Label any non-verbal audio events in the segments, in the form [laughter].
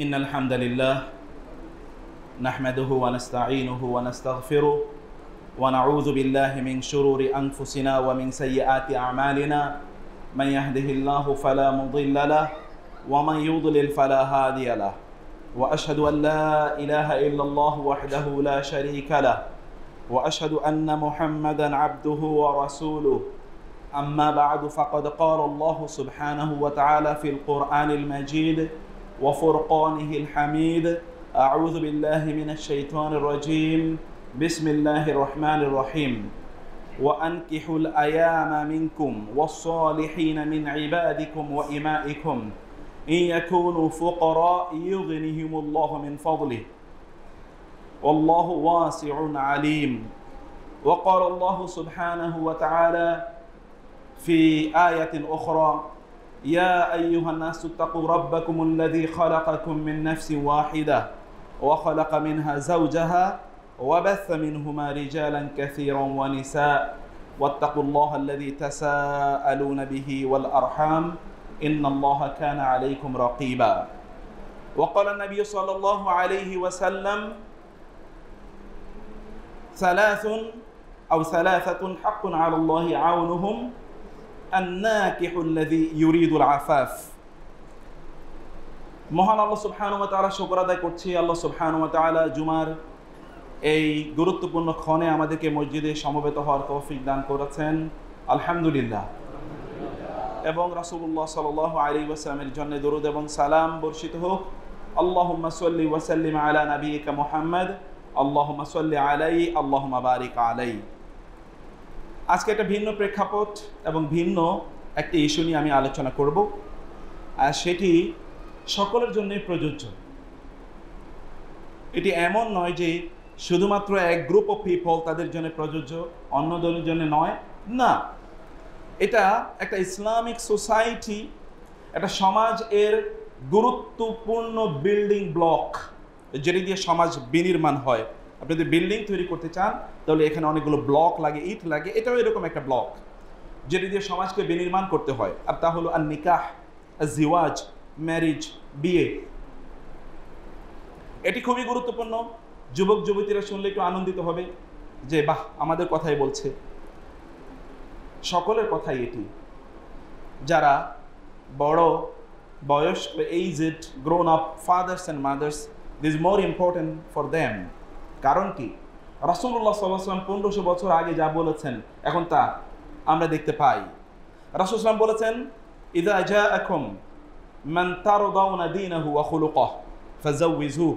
إن الحمد لله نحمده ونستعينه ونستغفره ونعوذ بالله من شرور أنفسنا ومن سيئات أعمالنا من يهده الله فلا مضل له ومن يضلل فلا هادي له وأشهد أن لا إله إلا الله وحده لا شريك له وأشهد أن محمدا عبده ورسوله أما بعد فقد قال الله سبحانه وتعالى في القرآن المجيد وفرقانه الحميد أعوذ بالله من الشيطان الرجيم بسم الله الرحمن الرحيم وأنكحوا الأيام منكم والصالحين من عبادكم وإمائكم إن يكونوا فقراء يغنهم الله من فضله والله واسع عليم وقال الله سبحانه وتعالى في آية أخرى يا أيها الناس اتقوا ربكم الذي خلقكم من نفس واحدة وخلق منها زوجها وبث منهما رجالا كثيرا ونساء واتقوا الله الذي تساءلون به والأرحام إن الله كان عليكم رقيبا وقال النبي صلى الله عليه وسلم ثلاث أو ثلاثة حق على الله عونهم ইউরিদুল আফাফ মহান আল্লাহ সুবহানুমা তালা শকর আদায় করছি আল্লাহ সুবহানুমা তালা জুমার এই গুরুত্বপূর্ণ ক্ষণে আমাদেরকে মসজিদে সমবেত হওয়ার তৌফিক দান করেছেন আলহামদুলিল্লাহ এবং রাসুল্লাহ সাল আলী ওয়াসালামের জন্য দরুদ এবং সালাম বর্ষিত হোক আল্লাহুম্মা সাল্লি ওয়াসাল্লিম আলা নবীকা মুহাম্মদ আল্লাহুম্মা সাল্লি আলাই আল্লাহ মাবারিক আলাই আজকে একটা ভিন্ন প্রেক্ষাপট এবং ভিন্ন একটি ইস্যু নিয়ে আমি আলোচনা করব আর সেটি সকলের জন্যই প্রযোজ্য এটি এমন নয় যে শুধুমাত্র এক গ্রুপ অফ পিপল তাদের জন্য প্রযোজ্য অন্যদের জন্য নয় না এটা একটা ইসলামিক সোসাইটি একটা সমাজ এর গুরুত্বপূর্ণ বিল্ডিং ব্লক যেটি দিয়ে সমাজ বিনির্মাণ হয় আপনি যদি বিল্ডিং তৈরি করতে চান তাহলে এখানে অনেকগুলো ব্লক লাগে ইট লাগে এটাও এরকম একটা ব্লক যেটি দিয়ে সমাজকে বিনির্মাণ করতে হয় আর তা হলো আর নিকাহ জিওয়াজ ম্যারিজ বিয়ে এটি খুবই গুরুত্বপূর্ণ যুবক যুবতীরা শুনলে একটু আনন্দিত হবে যে বাহ আমাদের কথাই বলছে সকলের কথাই এটি যারা বড় বয়স age it grown up fathers and mothers this more important for them কারণ কি রাসুল্লাহ সাল্লাম পনেরোশো বছর আগে যা বলেছেন এখন তা আমরা দেখতে পাই রাসুলাম বলেছেন ইদা জা এখন মান তার দিনহু আখুলুক ফাজাউজু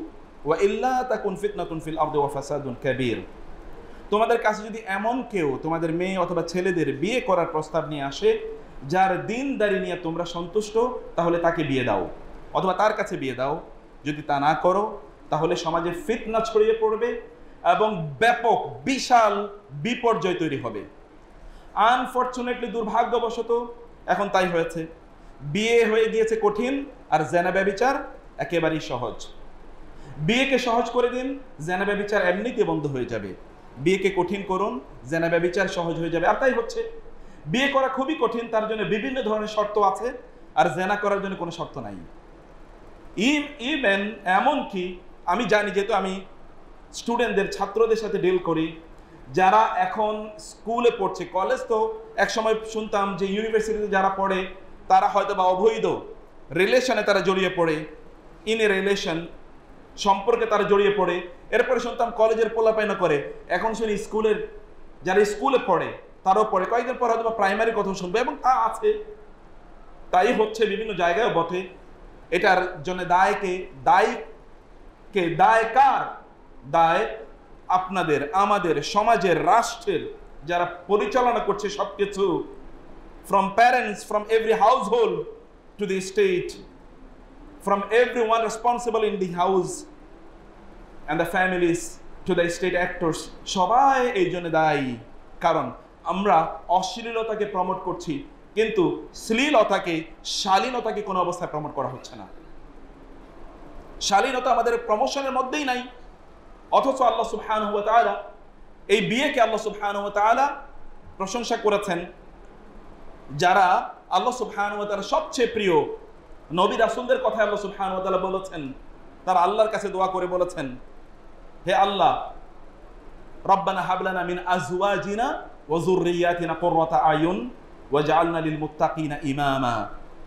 ওয়া ইল্লা তাকুন ফিতনাতুন ফিল আরদি ওয়া ফাসাদুন কাবীর তোমাদের কাছে যদি এমন কেউ তোমাদের মেয়ে অথবা ছেলেদের বিয়ে করার প্রস্তাব নিয়ে আসে যার দিনদারি নিয়ে তোমরা সন্তুষ্ট তাহলে তাকে বিয়ে দাও অথবা তার কাছে বিয়ে দাও যদি তা না করো তাহলে সমাজে ফিতনা ছড়িয়ে পড়বে এবং ব্যাপক বিশাল বিপর্যয় তৈরি হবে আনফর্চুনেটলি দুর্ভাগ্যবশত এখন তাই হয়েছে বিয়ে হয়ে গিয়েছে কঠিন আর জেনা ব্যবিচার একেবারেই সহজ বিয়েকে সহজ করে দিন জেনা ব্যবিচার এমনিতে বন্ধ হয়ে যাবে বিয়েকে কঠিন করুন জেনা ব্যবিচার সহজ হয়ে যাবে আর তাই হচ্ছে বিয়ে করা খুবই কঠিন তার জন্য বিভিন্ন ধরনের শর্ত আছে আর জেনা করার জন্য কোনো শর্ত নাই ইভেন এমনকি আমি জানি যেহেতু আমি স্টুডেন্টদের ছাত্রদের সাথে ডিল করি যারা এখন স্কুলে পড়ছে কলেজ তো একসময় শুনতাম যে ইউনিভার্সিটিতে যারা পড়ে তারা হয়তো বা অবৈধ রিলেশনে তারা জড়িয়ে পড়ে ইন এ রিলেশন সম্পর্কে তারা জড়িয়ে পড়ে এরপরে শুনতাম কলেজের পোলাপাইনা করে এখন শুনি স্কুলের যারা স্কুলে পড়ে তারও পড়ে কয়েকদিন পর হয়তো বা প্রাইমারি কথা শুনবে এবং তা আছে তাই হচ্ছে বিভিন্ন জায়গায় বটে এটার জন্য দায়কে দায়ী কে দায় কার দায় আপনাদের আমাদের সমাজের রাষ্ট্রের যারা পরিচালনা করছে সব কিছু from parents from every household to the state from every one responsible in the house and the families to the state actors সবাই এই জন্য দায়ী কারণ আমরা অশ্লীলতাকে প্রমোট করছি কিন্তু শ্লীলতাকে শালীনতাকে কোনো অবস্থায় প্রমোট করা হচ্ছে না শালীনতা আমাদের প্রমোশনের মধ্যেই নাই অথচ আল্লাহ সুবহান হুয়া তালা এই বিয়েকে আল্লাহ সুবহান হুয়া তালা প্রশংসা করেছেন যারা আল্লাহ সুবহান হুয়া সবচেয়ে প্রিয় নবী রাসুলদের কথা আল্লাহ সুবহান বলেছেন তারা আল্লাহর কাছে দোয়া করে বলেছেন হে আল্লাহ রব্বানা হাবলানা মিন আজওয়াজিনা ওয়াজুররিয়াতিনা কুররাতা আয়ুন ওয়াজআলনা লিল মুত্তাকিনা ইমামা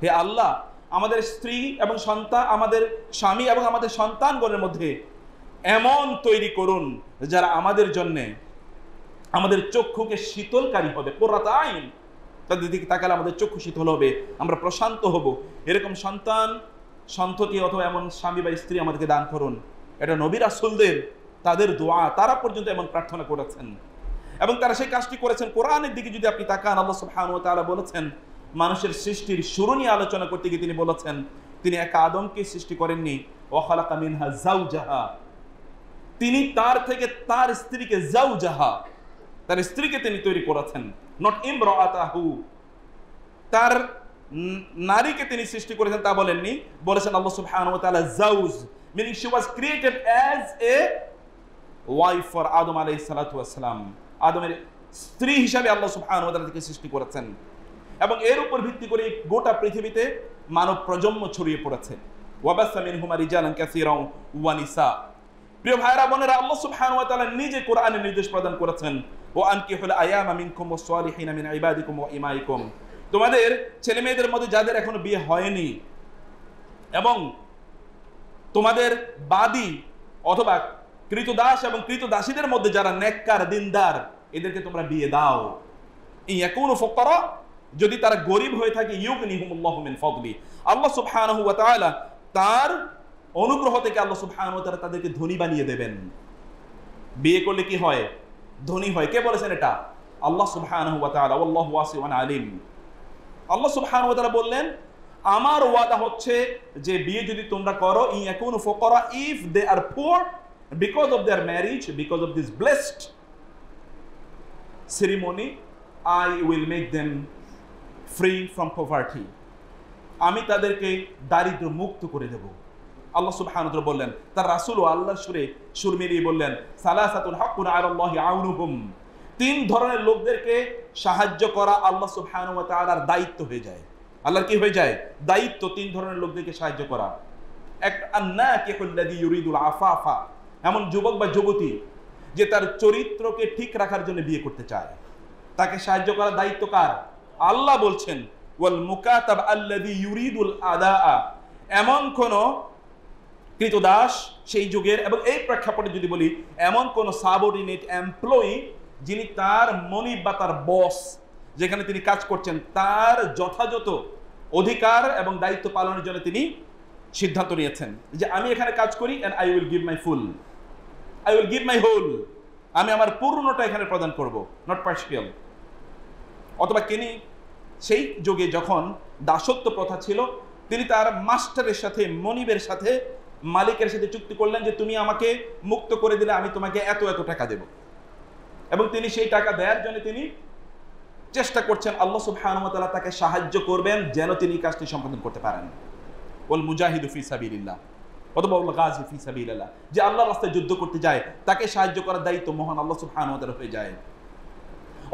হে আল্লাহ আমাদের স্ত্রী এবং সন্তান আমাদের স্বামী এবং আমাদের সন্তানগণের মধ্যে এমন তৈরি করুন যারা আমাদের জন্যে আমাদের চক্ষুকে শীতলকারী হবে কোরাত আইন তাদের দিকে তাকালে আমাদের চক্ষু শীতল হবে আমরা প্রশান্ত হব এরকম সন্তান সন্ততি অথবা এমন স্বামী বা স্ত্রী আমাদেরকে দান করুন এটা নবী আসলদের তাদের দোয়া তারা পর্যন্ত এমন প্রার্থনা করেছেন এবং তারা সেই কাজটি করেছেন কোরআনের দিকে যদি আপনি তাকান আল্লাহ সুবহান ও তারা বলেছেন মানুষের সৃষ্টির শুরু নিয়ে আলোচনা করতে গিয়ে তিনি বলেছেন তিনি এক আদমকে সৃষ্টি করেননি ওখালাকা মিনহা জাউজাহা তিনি তার থেকে তার স্ত্রীকে যাও যাহা তার স্ত্রীকে তিনি তৈরি করেছেন নট ইমর আতাহু তার নারীকে তিনি সৃষ্টি করেছেন তা বলেননি বলেছেন আল্লাহ জাউজ meaning she was created as a wife for Adam আলাই সালাতু ওয়াস সালাম আদমের স্ত্রী হিসাবে আল্লাহ সুবহান ওয়া সৃষ্টি করেছেন এবং এর উপর ভিত্তি করে গোটা পৃথিবীতে মানব প্রজন্ম ছড়িয়ে পড়েছে ওয়াবাসা মিনহুমা রিজালান কাসীরা ওয়া নিসা প্রিয় ভাইরা বোনেরা আল্লাহ সুবহানাহু ওয়া তাআলা নিজে কোরআনে নির্দেশ প্রদান করেছেন ও আনকি হল আয়ামা মিনকুম ওয়াস সালিহিনা মিন ইবাদিকুম ওয়া ইমাইকুম তোমাদের ছেলে মেয়েদের মধ্যে যাদের এখনো বিয়ে হয়নি এবং তোমাদের বাদী অথবা দাস এবং দাসীদের মধ্যে যারা নেককার দিনদার এদেরকে তোমরা বিয়ে দাও ইয়াকুনু ফুকারা যদি তারা গরিব হয়ে থাকে ইউগনিহুমুল্লাহু মিন ফাদলি আল্লাহ সুবহানাহু ওয়া তাআলা তার অনুগ্রহ থেকে আল্লাহ সুবহানাহু তারা তাদেরকে ধনী বানিয়ে দেবেন বিয়ে করলে কি হয় ধনী হয় কে বলেছেন এটা আল্লাহ সুবহানাহু ওয়া তাআলা আল্লাহ ওয়াসিউন আলিম আল্লাহ সুবহানাহু বললেন আমার ওয়াদা হচ্ছে যে বিয়ে যদি তোমরা করো ই এখন ফোকরা if they are poor because of their marriage because of this blessed ceremony I will make them free from poverty আমি তাদেরকে দারিদ্র মুক্ত করে দেবো আল্লাহ সুবহান বললেন তার রাসুল ও আল্লাহর সুরে সুর মিলিয়ে বললেন সালাহুম তিন ধরনের লোকদেরকে সাহায্য করা আল্লাহ সুবহান দায়িত্ব হয়ে যায় আল্লাহর কি হয়ে যায় দায়িত্ব তিন ধরনের লোকদেরকে সাহায্য করা এমন যুবক বা যুবতী যে তার চরিত্রকে ঠিক রাখার জন্য বিয়ে করতে চায় তাকে সাহায্য করার দায়িত্ব কার আল্লাহ বলছেন আল্লাদি ইউরিদুল এমন কোনো কৃতদাস সেই যুগের এবং এই প্রেক্ষাপটে যদি বলি এমন কোন সাবঅর্ডিনেট এমপ্লয়ি যিনি তার মনিব বা তার বস যেখানে তিনি কাজ করছেন তার যথাযথ অধিকার এবং দায়িত্ব পালনের জন্য তিনি সিদ্ধান্ত নিয়েছেন যে আমি এখানে কাজ করি and I will give my full I will give my whole আমি আমার পূর্ণটা এখানে প্রদান করব নট পার্সিয়াল অথবা তিনি সেই যুগে যখন দাসত্ব প্রথা ছিল তিনি তার মাস্টারের সাথে মনিবের সাথে মালিকের সাথে চুক্তি করলেন যে তুমি আমাকে মুক্ত করে দিলে আমি তোমাকে এত এত টাকা দেব এবং তিনি সেই টাকা দেওয়ার জন্য তিনি চেষ্টা করছেন আল্লাহ সুবাহানুমতালা তাকে সাহায্য করবেন যেন তিনি কাজটি সম্পাদন করতে পারেন ওল মুজাহিদু ফি সাবিল্লাহ অথবা উল গাজি ফি সাবিল্লাহ যে আল্লাহ রাস্তায় যুদ্ধ করতে যায় তাকে সাহায্য করার দায়িত্ব মহান আল্লাহ সুবাহানুমতালা হয়ে যায়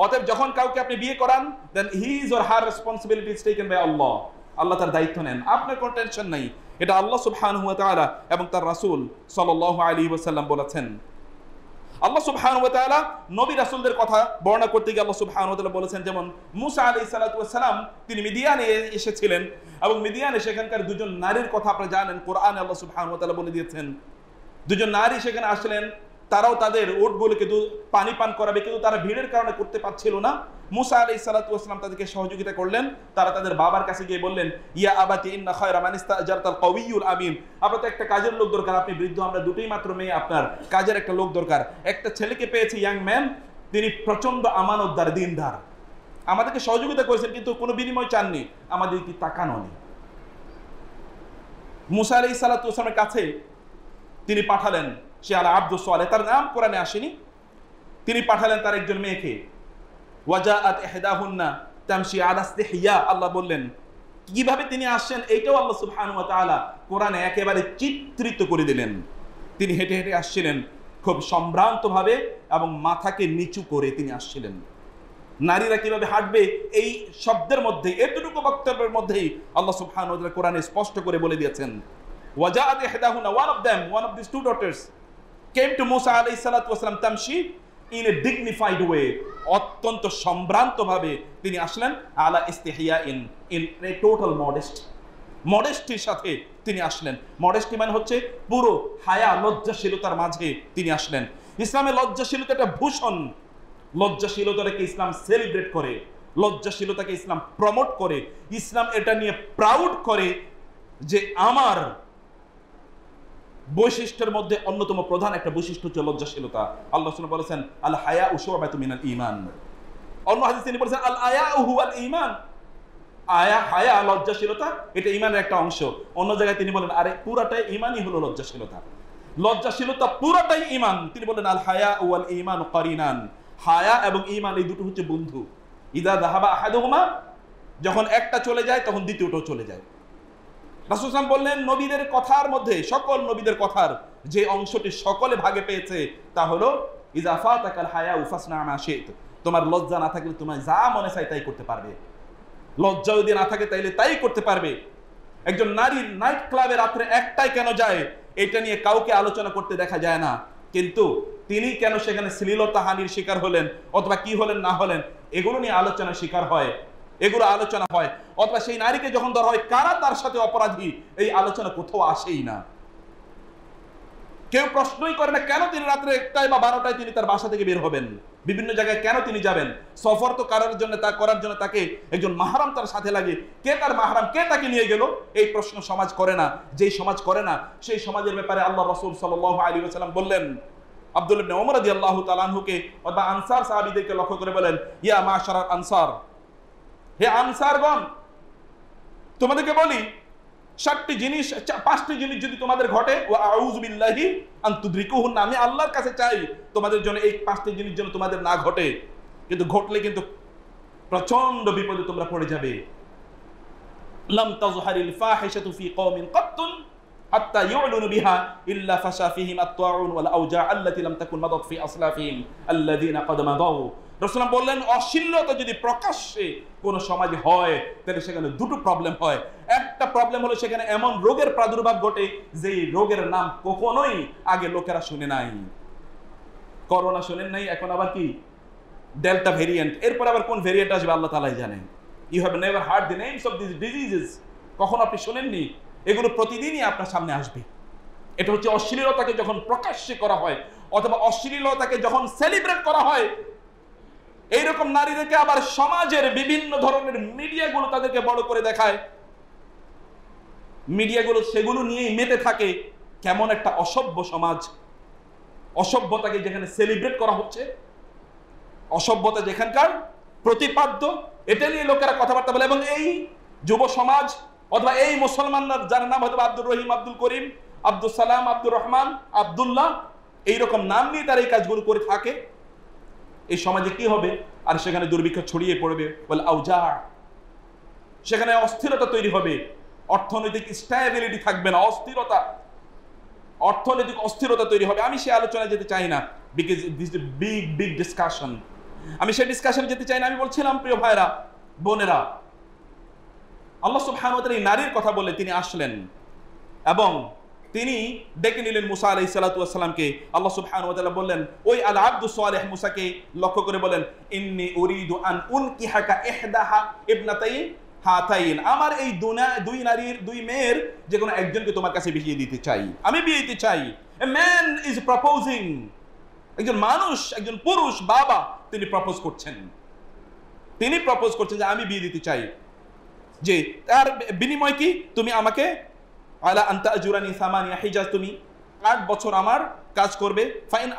অতএব যখন কাউকে আপনি বিয়ে করান then he is or her responsibility taken আল্লাহ আল্লাহ তার দায়িত্ব নেন আপনার কোনো টেনশন নাই এটা আল্লাহ সুবহান হুয়া তালা এবং তার রাসুল সাল আলী ওসাল্লাম বলেছেন আল্লাহ সুবহান হুয়া তালা নবী রাসূলদের কথা বর্ণনা করতে গিয়ে আল্লাহ সুবহান হুয়া বলেছেন যেমন মুসা আলাইহিস সালাতাম তিনি মিডিয়ানে এসেছিলেন এবং নিয়ে সেখানকার দুজন নারীর কথা আপনি জানেন কোরআনে আল্লাহ সুবহান হুয়া বলে দিয়েছেন দুজন নারী সেখানে আসলেন তারাও তাদের ওটগুলোকে কিন্তু পানি পান করাবে কিন্তু তারা ভিড়ের কারণে করতে পারছিল না মুসা আলি সালাতাম তাদেরকে সহযোগিতা করলেন তারা তাদের বাবার কাছে গিয়ে বললেন ইয়া আবাতি ইন্না খয়রা মানিস্তা জারতাল কবিউল আমিন আপনার তো একটা কাজের লোক দরকার আপনি বৃদ্ধ আমরা দুটোই মাত্র মেয়ে আপনার কাজের একটা লোক দরকার একটা ছেলেকে পেয়েছে ইয়াং ম্যান তিনি প্রচণ্ড আমানতদার দিনদার আমাদেরকে সহযোগিতা করেছেন কিন্তু কোনো বিনিময় চাননি আমাদের কি তাকানো নেই মুসা আলি সালাতামের কাছে তিনি পাঠালেন সে আলা আব্দুল সোয়ালে তার নাম কোরআনে আসেনি তিনি পাঠালেন তার একজন মেয়েকে ওয়াজা আত এহেদাহুন্না তামশি আদাস্তে হিয়া আল্লাহ বললেন কিভাবে তিনি আসছেন এইটাও আল্লাহ সুবহানু তালা কোরআনে একেবারে চিত্রিত করে দিলেন তিনি হেঁটে হেঁটে আসছিলেন খুব সম্ভ্রান্তভাবে এবং মাথাকে নিচু করে তিনি আসছিলেন নারীরা কিভাবে হাঁটবে এই শব্দের মধ্যে এতটুকু বক্তব্যের মধ্যেই আল্লাহ সুবহান কোরআনে স্পষ্ট করে বলে দিয়েছেন ওয়াজা আদ এহেদাহুনা one of them one of this two daughters came to Musa alayhi salatu wasalam Tamshi in a dignified way অত্যন্ত সম্ভ্রান্তভাবে তিনি আসলেন আলা ইস্তেহিয়া in in a total modest মডেস্টির সাথে তিনি আসলেন মডেস্টি মানে হচ্ছে পুরো হায়া লজ্জাশীলতার মাঝে তিনি আসলেন ইসলামে লজ্জাশীলতা একটা ভূষণ লজ্জাশীলতাকে ইসলাম সেলিব্রেট করে লজ্জাশীলতাকে ইসলাম প্রমোট করে ইসলাম এটা নিয়ে প্রাউড করে যে আমার বৈশিষ্ট্যের মধ্যে অন্যতম প্রধান একটা বৈশিষ্ট্য হচ্ছে লজ্জাশীলতা আল্লাহ বলেছেন আল হায়া উসবায়তু মিনাল ইমান অন্য হাদিস তিনি বলেছেন আল আয়া উহু আল ইমান আয়া হায়া লজ্জাশীলতা এটা ইমানের একটা অংশ অন্য জায়গায় তিনি বলেন আরে পুরাটাই ইমানই হলো লজ্জাশীলতা লজ্জাশীলতা পুরাটাই ইমান তিনি বলেন আল হায়া ওয়াল ইমান করিনান হায়া এবং ইমান এই দুটো হচ্ছে বন্ধু ইদা দাহাবা আহাদুমা যখন একটা চলে যায় তখন দ্বিতীয়টাও চলে যায় রাসুলাম বললেন নবীদের কথার মধ্যে সকল নবীদের কথার যে অংশটি সকলে ভাগে পেয়েছে তা হলো ইজাফা তাকাল হায়া উফাস না তোমার লজ্জা না থাকলে তোমার যা মনে চাই তাই করতে পারবে লজ্জা যদি না থাকে তাইলে তাই করতে পারবে একজন নারী নাইট ক্লাবে রাত্রে একটাই কেন যায় এটা নিয়ে কাউকে আলোচনা করতে দেখা যায় না কিন্তু তিনি কেন সেখানে হানির শিকার হলেন অথবা কি হলেন না হলেন এগুলো নিয়ে আলোচনার শিকার হয় এগুলো আলোচনা হয় অথবা সেই নারীকে যখন ধরা হয় কারা তার সাথে অপরাধী এই আলোচনা কোথাও আসেই না কেউ প্রশ্নই করে না কেন তিনি রাত্রে একটায় বা বারোটায় তিনি তার বাসা থেকে বের হবেন বিভিন্ন জায়গায় কেন তিনি যাবেন সফর তো করার জন্য তা করার জন্য তাকে একজন মাহারাম তার সাথে লাগে কে তার মাহারাম কে তাকে নিয়ে গেল এই প্রশ্ন সমাজ করে না যেই সমাজ করে না সেই সমাজের ব্যাপারে আল্লাহ রসুল সাল আলী সাল্লাম বললেন আব্দুল ইবনে ওমর আদি আল্লাহ তালানহুকে অথবা আনসার সাহাবিদেরকে লক্ষ্য করে বলেন ইয়া মাশারাল আনসার হে আনসারগণ তোমাদেরকে বলি সাতটি জিনিস পাঁচটি জিনিস যদি তোমাদের ঘটে ও আউজবিল্লাহি আন্তুদ্রিকুহুন আমি আল্লাহর কাছে চাই তোমাদের জন্য এই পাঁচটি জিনিস যেন তোমাদের না ঘটে কিন্তু ঘটলে কিন্তু প্রচন্ড বিপদে তোমরা পড়ে যাবে লাম তাজহারিল ফাহিশাতু ফি কওমিন কাত্তুন হাত্তা ইউলুনু বিহা ইল্লা ফাশা ফিহিম আত-তাউন ওয়াল আল্লাতি লাম তাকুন মাদাত ফি আসলাফিহিম আল্লাযিনা ক্বাদ মাদাউ রসুলাম বললেন অশ্লীলতা যদি প্রকাশ্যে কোনো সমাজে হয় তাহলে সেখানে দুটো প্রবলেম হয় একটা প্রবলেম হলো সেখানে এমন রোগের প্রাদুর্ভাব ঘটে যে রোগের নাম কখনোই আগে লোকেরা শুনে নাই করোনা শোনেন নাই এখন আবার কি ডেল্টা ভেরিয়েন্ট এরপর আবার কোন ভেরিয়েন্ট আসবে আল্লাহ তালাই জানেন you have never heard the names of this diseases কখন আপনি শোনেননি এগুলো প্রতিদিনই আপনার সামনে আসবে এটা হচ্ছে অশ্লীলতাকে যখন প্রকাশ্যে করা হয় অথবা অশ্লীলতাকে যখন সেলিব্রেট করা হয় এইরকম নারীদেরকে আবার সমাজের বিভিন্ন ধরনের মিডিয়াগুলো তাদেরকে বড় করে দেখায় মিডিয়াগুলো সেগুলো নিয়েই মেতে থাকে কেমন একটা অসভ্য সমাজ অসভ্যতাকে যেখানে সেলিব্রেট করা হচ্ছে অসভ্যতা যেখানকার প্রতিপাদ্য এটা নিয়ে লোকেরা কথাবার্তা বলে এবং এই যুব সমাজ অথবা এই মুসলমানরা যার নাম হয়তো আব্দুর রহিম আব্দুল করিম আব্দুল সালাম আব্দুর রহমান আবদুল্লাহ এইরকম নাম নিয়ে তারা এই কাজগুলো করে থাকে এই সমাজে কি হবে আর সেখানে দুর্ভিক্ষ ছড়িয়ে পড়বে বলে আউজা সেখানে অস্থিরতা তৈরি হবে অর্থনৈতিক স্ট্যাবিলিটি থাকবে না অস্থিরতা অর্থনৈতিক অস্থিরতা তৈরি হবে আমি সে আলোচনায় যেতে চাই না because this big big discussion আমি সে ডিসকাশন যেতে চাই না আমি বলছিলাম প্রিয় ভাইরা বোনেরা আল্লাহ সুবহানাহু ওয়া তাআলা এই নারীর কথা বলে তিনি আসলেন এবং তিনি ডেকে নিলেন মুসা আলহি সালাতামকে আল্লাহ সুবহান ওয়াতালা বললেন ওই আল আব্দু সোয়ালেহ মুসাকে লক্ষ্য করে বলেন ইন্নি উরিদু আন উন কি হাকা এহদাহা ইবনাতাই হাতাইন আমার এই দুই নারীর দুই মেয়ের যে কোনো একজনকে তোমার কাছে বিয়ে দিতে চাই আমি বিয়ে দিতে চাই ম্যান ইজ প্রপোজিং একজন মানুষ একজন পুরুষ বাবা তিনি প্রপোজ করছেন তিনি প্রপোজ করছেন যে আমি বিয়ে দিতে চাই যে তার বিনিময় কি তুমি আমাকে আলা আন্তা আজুরানি সামানিয়া হিজাজ তুমি আট বছর আমার কাজ করবে ফাইন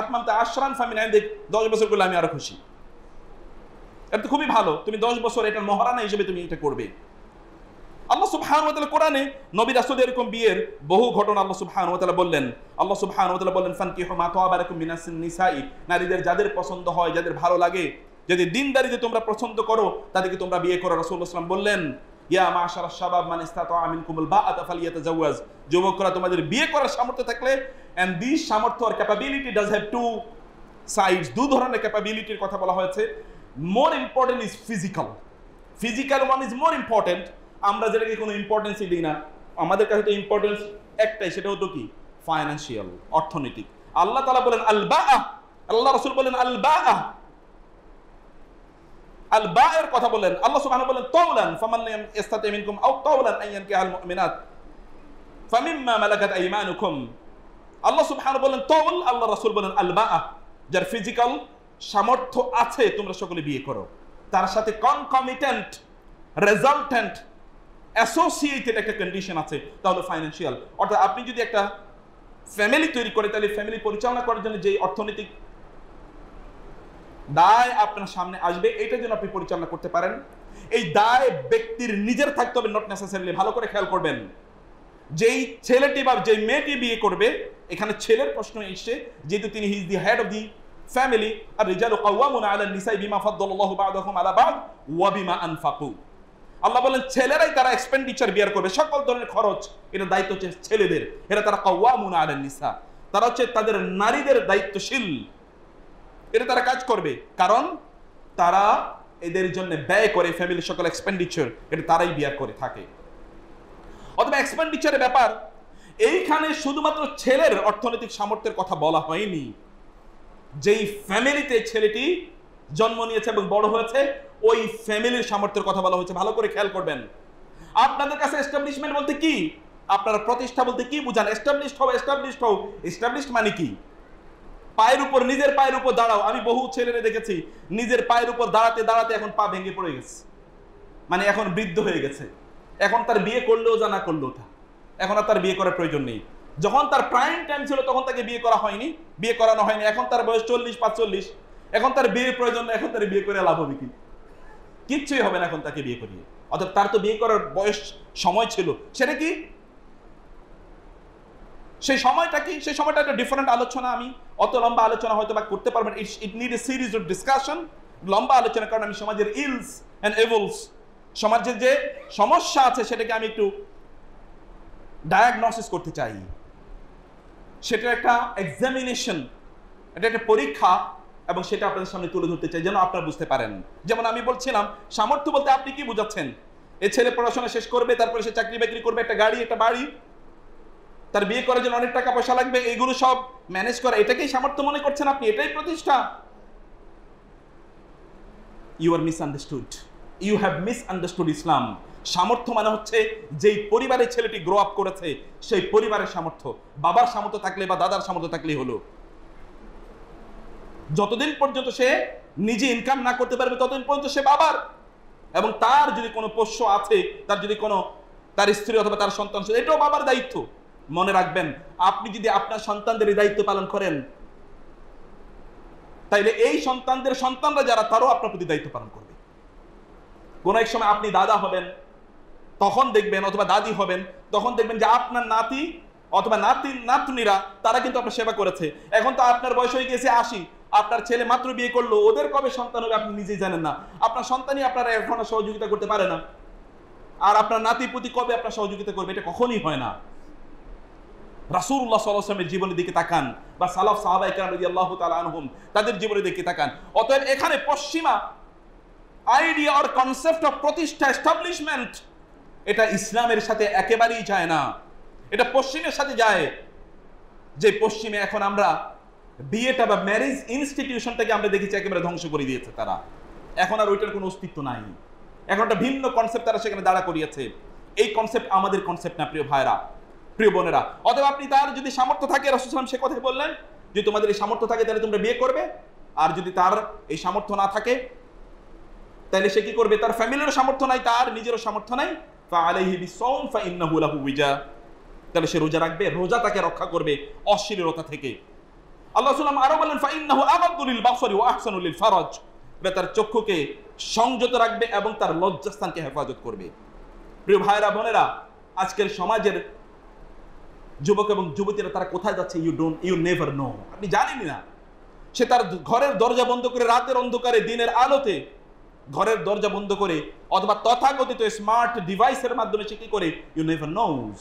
আত্মামতা আশরান ফামিন আইন্দিক দশ বছর করলে আমি আরো খুশি এটা তো খুবই ভালো তুমি দশ বছর এটা মহারানা হিসেবে তুমি এটা করবে আল্লাহ সুবহান ওয়া তাআলা কোরআনে নবী রাসূলের এরকম বিয়ের বহু ঘটনা আল্লাহ সুবহান ওয়া তাআলা বললেন আল্লাহ সুবহান ওয়া তাআলা বললেন ফানকিহু মা তাওয়াবারাকুম মিনাস নিসাই নারীদের যাদের পছন্দ হয় যাদের ভালো লাগে যদি দিনদারি যে তোমরা পছন্দ করো তাদেরকে তোমরা বিয়ে করো রাসূলুল্লাহ সাল্লাল্লাহু আলাইহি বললেন ইয়া মাশারা শাবাব মান ইসতাতা আমিন কুমুল বা আতাফালিয়াতাজাওয়াজ যুবকরা তোমাদের বিয়ে করার সামর্থ্য থাকলে এন্ড দিস সামর্থ্য আর capability does have two sides দু ধরনের ক্যাপাবিলিটির কথা বলা হয়েছে more important is physical physical one is more important আমরা যেটাকে কোনো ইম্পর্টেন্সই দিই না আমাদের কাছে তো ইম্পর্টেন্স একটাই সেটা হতো কি ফাইন্যান্সিয়াল অর্থনৈতিক আল্লাহ তালা বলেন আল বা আল্লাহ রসুল বলেন আল বা আল বা এর কথা বলেন আল্লাহ সুবহানাহু বলেন তাওলান ফামান লাম ইস্তাতি মিনকুম আও তাওলান আন আল মুমিনাত ফামিম্মা মালাকাত আইমানুকুম আল্লাহ সুবহানাহু বলেন তাওল আল্লাহ রাসূল বলেন আল বা যার ফিজিক্যাল সামর্থ্য আছে তোমরা সকলে বিয়ে করো তার সাথে কনকমিটেন্ট রেজাল্টেন্ট অ্যাসোসিয়েটেড একটা কন্ডিশন আছে তাহলে ফাইন্যান্সিয়াল অর্থাৎ আপনি যদি একটা ফ্যামিলি তৈরি করে তাহলে ফ্যামিলি পরিচালনা করার জন্য যে অর্থনৈতিক দায় আপনার সামনে আসবে এটা যেন আপনি পরিচালনা করতে পারেন এই দায় ব্যক্তির নিজের থাকতে হবে নট নেসেসারিলি ভালো করে খেয়াল করবেন যেই ছেলেটি বা যেই মেয়েটি বিয়ে করবে এখানে ছেলের প্রশ্ন এসছে যেহেতু তিনি his the head of the family আর রিজালু কাওয়ামুন আলা নিসাই বিমা ফাদদাল্লাহু বা'দাহুম আলা বা'দ ওয়া বিমা আনফাকু আল্লাহ বলেন ছেলেরাই তারা এক্সপেন্ডিচার বিয়ার করবে সকল ধরনের খরচ এটা দায়িত্ব হচ্ছে ছেলেদের এরা তারা কাওয়ামুন আলা নিসা তারা হচ্ছে তাদের নারীদের দায়িত্বশীল এটা তারা কাজ করবে কারণ তারা এদের জন্য ব্যয় করে ফ্যামিলির সকল এক্সপেন্ডিচার এটা তারাই বিয়ার করে থাকে অথবা এক্সপেন্ডিচারের ব্যাপার এইখানে শুধুমাত্র ছেলের অর্থনৈতিক সামর্থ্যের কথা বলা হয়নি যেই ফ্যামিলিতে ছেলেটি জন্ম নিয়েছে এবং বড় হয়েছে ওই ফ্যামিলির সামর্থ্যের কথা বলা হয়েছে ভালো করে খেয়াল করবেন আপনাদের কাছে এস্টাবলিশমেন্ট বলতে কি আপনারা প্রতিষ্ঠা বলতে কি বুঝান এস্টাবলিশড হও এস্টাবলিশড হও এস্টাবলিশড মানে কি পায়ের উপর নিজের পায়ের উপর দাঁড়াও আমি বহু ছেলেরে দেখেছি নিজের পায়ের উপর দাঁড়াতে দাঁড়াতে এখন পা ভেঙে পড়ে গেছে মানে এখন বৃদ্ধ হয়ে গেছে এখন তার বিয়ে করলেও জানা করলেও তা এখন আর তার বিয়ে করার প্রয়োজন নেই যখন তার প্রাইম টাইম ছিল তখন তাকে বিয়ে করা হয়নি বিয়ে করানো হয়নি এখন তার বয়স চল্লিশ পাঁচচল্লিশ এখন তার বিয়ের প্রয়োজন এখন তার বিয়ে করে লাভ হবে কি কিচ্ছুই হবে না এখন তাকে বিয়ে করিয়ে অর্থাৎ তার তো বিয়ে করার বয়স সময় ছিল সেটা কি সেই সময়টা কি সেই সময়টা একটা ডিফারেন্ট আলোচনা আমি অত লম্বা আলোচনা হয়তো বা করতে পারবেন it's it need a series of discussion লম্বা আলোচনা কারণ আমি সমাজের ইলস অ্যান্ড এভলস সমাজের যে সমস্যা আছে সেটাকে আমি একটু ডায়াগনোসিস করতে চাই সেটা একটা এক্সামিনেশন এটা একটা পরীক্ষা এবং সেটা আপনাদের সামনে তুলে ধরতে চাই যেন আপনারা বুঝতে পারেন যেমন আমি বলছিলাম সামর্থ্য বলতে আপনি কি বুঝাচ্ছেন এ ছেলে পড়াশোনা শেষ করবে তারপরে সে চাকরি বাকরি করবে একটা গাড়ি একটা বাড়ি তার বিয়ে করার জন্য অনেক টাকা পয়সা লাগবে এইগুলো সব ম্যানেজ করা এটাকেই সামর্থ্য মনে করছেন আপনি এটাই প্রতিষ্ঠা you are misunderstood you have misunderstood Islam সামর্থ্য মানে হচ্ছে যেই পরিবারের ছেলেটি গ্রো আপ করেছে সেই পরিবারের সামর্থ্য বাবার সামর্থ্য থাকলে বা দাদার সামর্থ্য থাকলেই হলো যতদিন পর্যন্ত সে নিজে ইনকাম না করতে পারবে ততদিন পর্যন্ত সে বাবার এবং তার যদি কোনো পোষ্য আছে তার যদি কোনো তার স্ত্রী অথবা তার সন্তান এটাও বাবার দায়িত্ব মনে রাখবেন আপনি যদি আপনার সন্তানদের দায়িত্ব পালন করেন তাইলে এই সন্তানদের সন্তানরা যারা তারও আপনার প্রতি দায়িত্ব পালন করবে কোন এক সময় আপনি দাদা হবেন তখন দেখবেন অথবা দাদি হবেন তখন দেখবেন যে আপনার নাতি অথবা নাতি নাতনিরা তারা কিন্তু আপনার সেবা করেছে এখন তো আপনার বয়স হয়ে গিয়েছে আসি আপনার ছেলে মাত্র বিয়ে করলো ওদের কবে সন্তান হবে আপনি নিজেই জানেন না আপনার সন্তানই আপনারা এখনো সহযোগিতা করতে পারে না আর আপনার নাতি প্রতি কবে আপনার সহযোগিতা করবে এটা কখনই হয় না রাসুল্লাহ সাল্লামের জীবনের দিকে তাকান বা সালাফ সাহাবা ইকরাম আল্লাহ তালা আনহুম তাদের জীবনের দিকে তাকান অতএব এখানে পশ্চিমা আইডিয়া অর কনসেপ্ট অফ প্রতিষ্ঠা এস্টাবলিশমেন্ট এটা ইসলামের সাথে একেবারেই যায় না এটা পশ্চিমের সাথে যায় যে পশ্চিমে এখন আমরা বিয়েটা বা ম্যারেজ ইনস্টিটিউশনটাকে আমরা দেখেছি একেবারে ধ্বংস করে দিয়েছে তারা এখন আর ওইটার কোনো অস্তিত্ব নাই এখন একটা ভিন্ন কনসেপ্ট তারা সেখানে দাঁড়া করিয়েছে এই কনসেপ্ট আমাদের কনসেপ্ট না প্রিয় ভাইরা প্রিয় বোনেরা অথবা আপনি তার যদি সামর্থ্য থাকে রসুলাম সে কথাই বললেন যদি তোমাদের এই সামর্থ্য থাকে তাহলে তোমরা বিয়ে করবে আর যদি তার এই সামর্থ্য না থাকে তাহলে সে কি করবে তার ফ্যামিলিরও সামর্থ্য নাই তার নিজেরও সামর্থ্য নাই তাহলে সে রোজা রাখবে রোজা তাকে রক্ষা করবে অশ্লীলতা থেকে আল্লাহ সাল্লাম আরো বলেন ফাইন্নাহু আবাদুলিল বাসরি ও আহসানুলিল ফরজ এটা তার চক্ষুকে সংযত রাখবে এবং তার লজ্জাস্থানকে হেফাজত করবে প্রিয় ভাইরা বোনেরা আজকের সমাজের যুবক এবং যুবতীরা তারা কোথায় যাচ্ছে you don't you never know আপনি জানেনই না সে তার ঘরের দরজা বন্ধ করে রাতের অন্ধকারে দিনের আলোতে ঘরের দরজা বন্ধ করে অথবা তথাকথিত স্মার্ট ডিভাইসের মাধ্যমে সে কি করে you never knows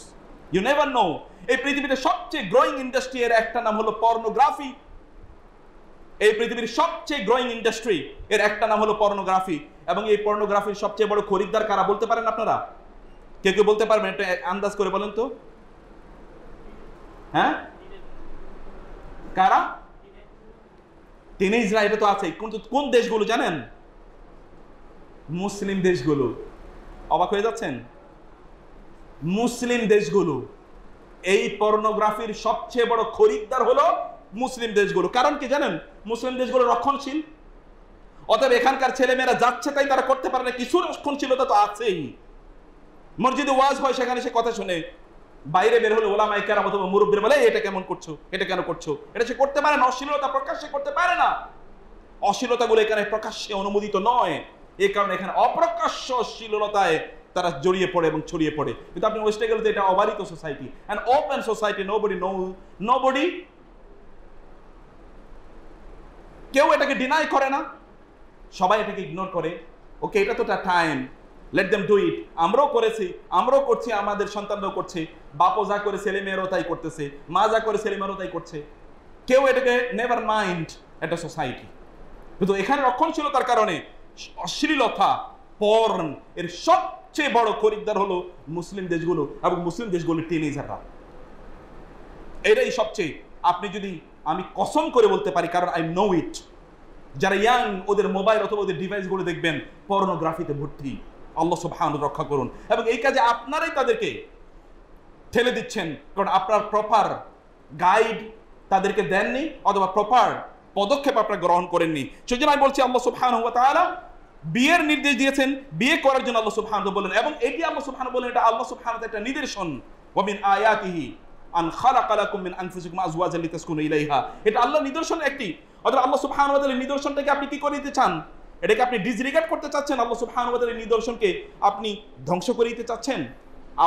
you never know এই পৃথিবীতে সবচেয়ে গ্রোয়িং ইন্ডাস্ট্রি এর একটা নাম হলো পর্নোগ্রাফি এই পৃথিবীর সবচেয়ে গ্রোয়িং ইন্ডাস্ট্রি এর একটা নাম হলো পর্নোগ্রাফি এবং এই পর্নোগ্রাফির সবচেয়ে বড় খরিদ্দার কারা বলতে পারেন আপনারা কেউ কেউ বলতে পারবেন এটা আন্দাজ করে বলেন তো হ্যাঁ কারা তিনি ইসরায়েল তো আছে কিন্তু কোন দেশগুলো জানেন মুসলিম দেশগুলো অবাক হয়ে যাচ্ছেন মুসলিম দেশগুলো এই পর্নোগ্রাফির সবচেয়ে বড় খরিদ্দার হলো মুসলিম দেশগুলো কারণ কি জানেন মুসলিম দেশগুলো রক্ষণশীল অতএব এখানকার ছেলেমেয়েরা যাচ্ছে তাই তারা করতে পারে না কিছু রক্ষণশীলতা তো আছেই মসজিদে ওয়াজ হয় সেখানে সে কথা শুনে বাইরে বের হলে ওলা মাইকার অথবা মুরব্বীর বলে এটা কেমন করছো এটা কেন করছো এটা সে করতে পারে না অশ্লীলতা প্রকাশ্যে করতে পারে না অশ্লীলতাগুলো এখানে প্রকাশ্যে অনুমোদিত নয় এ কারণে এখানে অপ্রকাশ্য অশ্লীলতায় তারা জড়িয়ে পড়ে এবং ছড়িয়ে পড়ে কিন্তু আপনি ওয়েস্টে গেলে এটা অবারিত society and open society nobody no nobody কেউ এটাকে ডিনাই করে না সবাই এটাকে ইগনোর করে ওকে এটা তো time let them do it আমরাও করেছি আমরাও করছি আমাদের সন্তানরাও করছে বাপও যা করে ছেলেমেয়েরাও তাই করতেছে মা যা করে ছেলেমেয়েরাও তাই করছে কেউ এটাকে নেভার মাইন্ড একটা সোসাইটি কিন্তু এখানে রক্ষণশীলতার কারণে অশ্লীলতা পর্ন এর সবচেয়ে বড় খরিদ্দার হলো মুসলিম দেশগুলো এবং মুসলিম দেশগুলোর টিনেজাররা এটাই সবচেয়ে আপনি যদি আমি কসম করে বলতে পারি কারণ আই নো ইট যারা ইয়াং ওদের মোবাইল অথবা ওদের ডিভাইসগুলো দেখবেন পর্নোগ্রাফিতে ভর্তি আল্লাহ সুবহান রক্ষা করুন এবং এই কাজে আপনারাই তাদেরকে ঠেলে দিচ্ছেন কারণ আপনার প্রপার গাইড তাদেরকে দেননি অথবা প্রপার পদক্ষেপ আপনারা গ্রহণ করেননি সেই জন্য আমি বলছি আল্লাহ সুবহান হুয়া তাআলা বিয়ের নির্দেশ দিয়েছেন বিয়ে করার জন্য আল্লাহ সুবহান বলেন এবং এটি আল্লাহ সুবহান বলেন এটা আল্লাহ সুবহান একটা নিদর্শন ওমিন আয়াতিহি আন খালাকা লাকুম মিন আনফুসিকুম লিতাসকুনু ইলাইহা এটা আল্লাহ নিদর্শন একটি অর্থাৎ আল্লাহ সুবহান ওয়া তাআলা নিদর্শনটাকে আপনি কি করে দিতে চান এটাকে আপনি ডিসরিগার্ড করতে চাচ্ছেন আল্লাহ সুবহানুবাদের নিদর্শনকে আপনি ধ্বংস করে দিতে চাচ্ছেন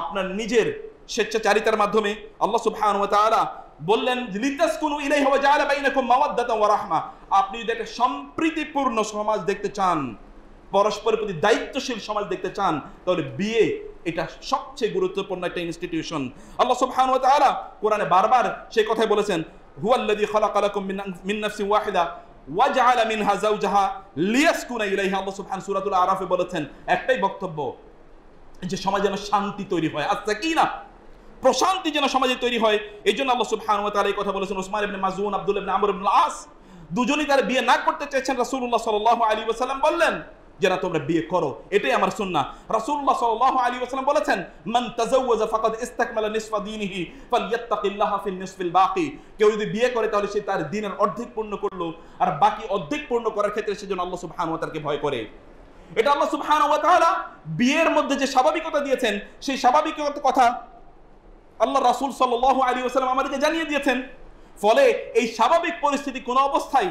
আপনার নিজের স্বেচ্ছাচারিতার মাধ্যমে আল্লাহ সুবহানুতালা বললেন লিতাসকুনু ইলাইহি ওয়া জাআলা বাইনাকুম মাওয়াদ্দাতান ওয়া রাহমা আপনি যদি একটা সম্প্রীতিপূর্ণ সমাজ দেখতে চান পরস্পরের প্রতি দায়িত্বশীল সমাজ দেখতে চান তাহলে বিয়ে এটা সবচেয়ে গুরুত্বপূর্ণ একটা ইনস্টিটিউশন আল্লাহ সুবহানাহু ওয়া তাআলা কোরআনে বারবার সেই কথাই বলেছেন হুয়াল্লাযী খালাকালাকুম মিন নাফসিন ওয়াহিদা ওয়াজআলা মিনহা যাওজাহা লিয়াসকুনা ইলাইহা আল্লাহ সুবহানাহু সূরাতুল আরাফে বলেছেন একটাই বক্তব্য যে সমাজে যেন শান্তি তৈরি হয় আচ্ছা কি না প্রশান্তি যেন সমাজে তৈরি হয় এই জন্য আল্লাহ সুবহানাহু ওয়া তাআলা এই কথা বলেছেন ওসমান ইবনে মাজুন আব্দুল ইবনে আমর ইবনে আস দুজনেই তার বিয়ে না করতে চেয়েছেন রাসূলুল্লাহ সাল্লাল্লাহু আলাইহি ওয়াসাল্লাম বললেন যারা তোমরা বিয়ে করো এটাই আমার সুন্না রাসুল্লাহ সাল্লাল্লাহু আলী ওয়াসাল্লাম বলেছেন মান তাজাওয়াজা ফাকাদ নিসফা দীনিহি ফালইয়াত্তাকিল্লাহ নিসফিল বাকি কেউ যদি বিয়ে করে তাহলে সে তার দিনের অর্ধেক পূর্ণ করলো আর বাকি অর্ধেক পূর্ণ করার ক্ষেত্রে আল্লাহ ওয়া তাআলাকে ভয় করে এটা আল্লাহ সুবহান ওয়া তাআলা বিয়ের মধ্যে যে স্বাভাবিকতা দিয়েছেন সেই স্বাভাবিকতার কথা আল্লাহ রাসূল সাল্লাল্লাহু আলাইহি ওয়াসাল্লাম আমাদেরকে জানিয়ে দিয়েছেন ফলে এই স্বাভাবিক পরিস্থিতি কোনো অবস্থায়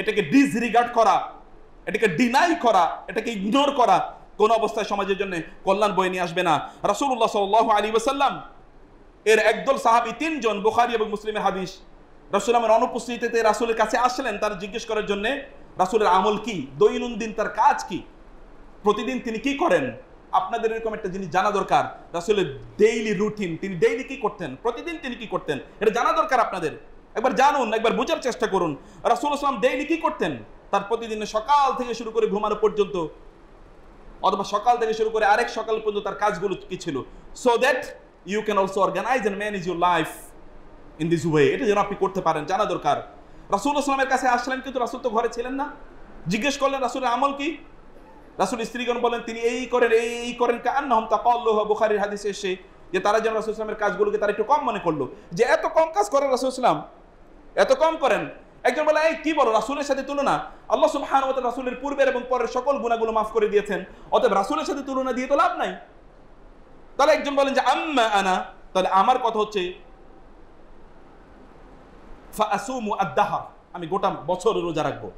এটাকে ডিসরিগার্ড করা এটাকে ডিনাই করা এটাকে ইগনোর করা কোন অবস্থায় সমাজের জন্য কল্যাণ বয়ে নিয়ে আসবে না রাসুল্লাহ সাল আলী ওসাল্লাম এর একদল সাহাবি তিনজন বোখারি এবং মুসলিমের হাদিস রাসুলামের অনুপস্থিতিতে রাসুলের কাছে আসলেন তার জিজ্ঞেস করার জন্য রাসুলের আমল কি দৈনন্দিন তার কাজ কি প্রতিদিন তিনি কি করেন আপনাদের এরকম একটা জিনিস জানা দরকার রাসুলের ডেইলি রুটিন তিনি ডেইলি কি করতেন প্রতিদিন তিনি কি করতেন এটা জানা দরকার আপনাদের একবার জানুন একবার বোঝার চেষ্টা করুন রাসুল আসলাম ডেইলি কি করতেন তার প্রতিদিন সকাল থেকে শুরু করে ঘুমানো পর্যন্ত অথবা সকাল থেকে শুরু করে আরেক সকাল পর্যন্ত তার কাজগুলো কি ছিল so that you can also organise and manage your life in this way এটা যেন আপনি করতে পারেন জানা দরকার রাসুল আসলামের কাছে আসলেন কিন্তু রাসুল তো ঘরে ছিলেন না জিজ্ঞেস করলেন রাসুলের আমল কি রাসুল স্ত্রীগণ বলেন তিনি এই করেন এই করেন কান নহম তা পল্লহ বুখারির হাদিসে এসে যে তারা যেন রাসুল ইসলামের কাজগুলোকে তারা একটু কম মনে করলো যে এত কম কাজ করেন রাসুল ইসলাম এত কম করেন একজন বলে এই কি বলো রাসুলের সাথে তুলনা আল্লাহ সুবহান ওয়া রাসুলের পূর্বের এবং পরের সকল গুণাগুলো মাফ করে দিয়েছেন অতএব রাসুলের সাথে তুলনা দিয়ে তো লাভ নাই তাহলে একজন বলেন যে আম্মা আনা তাহলে আমার কথা হচ্ছে ফাসুমু আদাহা আমি গোটা বছর রোজা রাখবো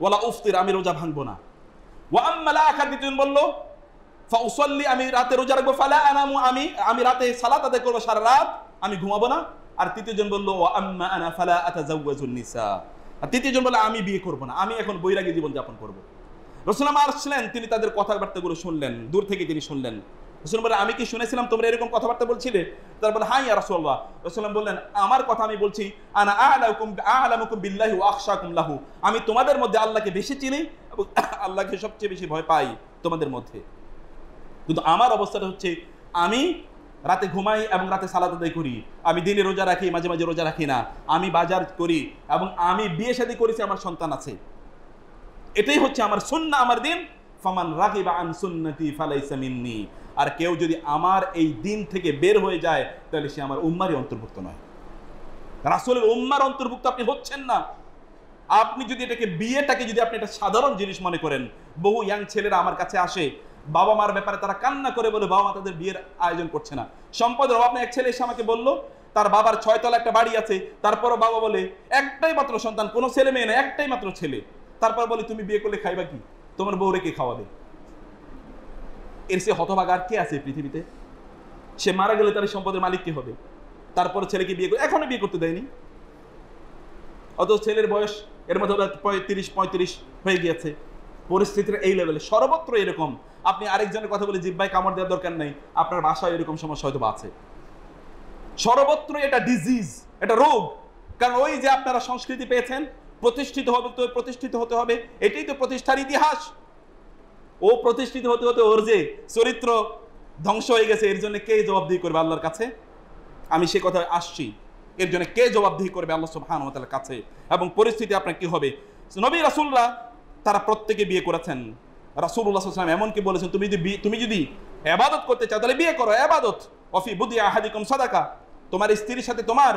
ওয়ালা উফতির আমি রোজা ভাঙবো না ওয়া আম্মা লা আখার দ্বিতীয় বললো ফাউসল্লি আমি রাতে রোজা রাখবো ফালা আনামু আমি আমি রাতে সালাত আদায় করবো সারা রাত আমি ঘুমাবো না আর তৃতীয়জন বললো ও আম্মা আনা ফালা তৃতীয়জন বলল আমি বিয়ে করব না আমি এখন বৈরাগী জীবন যাপন করব রসুলাম আসলেন তিনি তাদের কথাবার্তাগুলো শুনলেন দূর থেকে তিনি শুনলেন রসুলাম বলে আমি কি শুনেছিলাম তোমরা এরকম কথাবার্তা বলছিলে বলে হাই হ্যাঁ রসুল্লাহ রসুলাম বললেন আমার কথা আমি বলছি আনা আলাকুম আলামুকুম বিল্লাহি আকশাকুম লাহু আমি তোমাদের মধ্যে আল্লাহকে বেশি চিনি এবং [laughs] আল্লাহকে সবচেয়ে বেশি ভয় পাই তোমাদের মধ্যে কিন্তু আমার অবস্থাটা হচ্ছে আমি রাতে ঘুমাই এবং রাতে সালাদ আদায় করি আমি দিনে রোজা রাখি মাঝে মাঝে রোজা রাখি না আমি বাজার করি এবং আমি বিয়ে শাদী করেছি আমার সন্তান আছে এটাই হচ্ছে আমার সুন্না আমার দিন ফমান বা আন সুন্নতি ফালাই সামিননি আর কেউ যদি আমার এই দিন থেকে বের হয়ে যায় তাহলে সে আমার উম্মারই অন্তর্ভুক্ত নয় রাসুলের উম্মার অন্তর্ভুক্ত আপনি হচ্ছেন না আপনি যদি এটাকে বিয়েটাকে যদি আপনি এটা সাধারণ জিনিস মনে করেন বহু ইয়াং ছেলেরা আমার কাছে আসে বাবা মার ব্যাপারে তারা কান্না করে বলে বাবা মা তাদের বিয়ের আয়োজন করছে না সম্পদের অভাব এক ছেলে এসে আমাকে বললো তার বাবার ছয়তলা একটা বাড়ি আছে তারপরও বাবা বলে একটাই মাত্র সন্তান কোনো ছেলে মেয়ে না একটাই মাত্র ছেলে তারপর বলে তুমি বিয়ে করলে খাইবা কি তোমার বউরে কে খাওয়াবে এর সে হতভাগার কে আছে পৃথিবীতে সে মারা গেলে তার সম্পদের মালিক কে হবে তারপর ছেলেকে বিয়ে করে এখনো বিয়ে করতে দেয়নি অত ছেলের বয়স এর মধ্যে পঁয়ত্রিশ পঁয়ত্রিশ হয়ে গিয়েছে পরিস্থিতির এই লেভেলে সর্বত্র এরকম আপনি আরেকজনের কথা বলে জিব্বাই কামড় দেওয়ার দরকার নেই আপনার বাসায় এরকম সমস্যা হয়তো আছে সর্বত্র এটা ডিজিজ এটা রোগ কারণ ওই যে আপনারা সংস্কৃতি পেয়েছেন প্রতিষ্ঠিত হবে তো প্রতিষ্ঠিত হতে হবে এটাই তো প্রতিষ্ঠার ইতিহাস ও প্রতিষ্ঠিত হতে হতে ওর যে চরিত্র ধ্বংস হয়ে গেছে এর জন্য কে জবাবদিহি করবে আল্লাহর কাছে আমি সে কথা আসছি এর জন্য কে জবাবদিহি করবে আল্লাহ সুবহানাহু ওয়া কাছে এবং পরিস্থিতি আপনার কি হবে নবী রাসুল্লাহ তারা প্রত্যেকে বিয়ে করেছেন রাসুল্লাহ সাল্লাম এমনকি বলেছেন তুমি যদি তুমি যদি এবাদত করতে চাও তাহলে বিয়ে করো এবাদত অফি বুদি আহাদিকম সাদাকা তোমার স্ত্রীর সাথে তোমার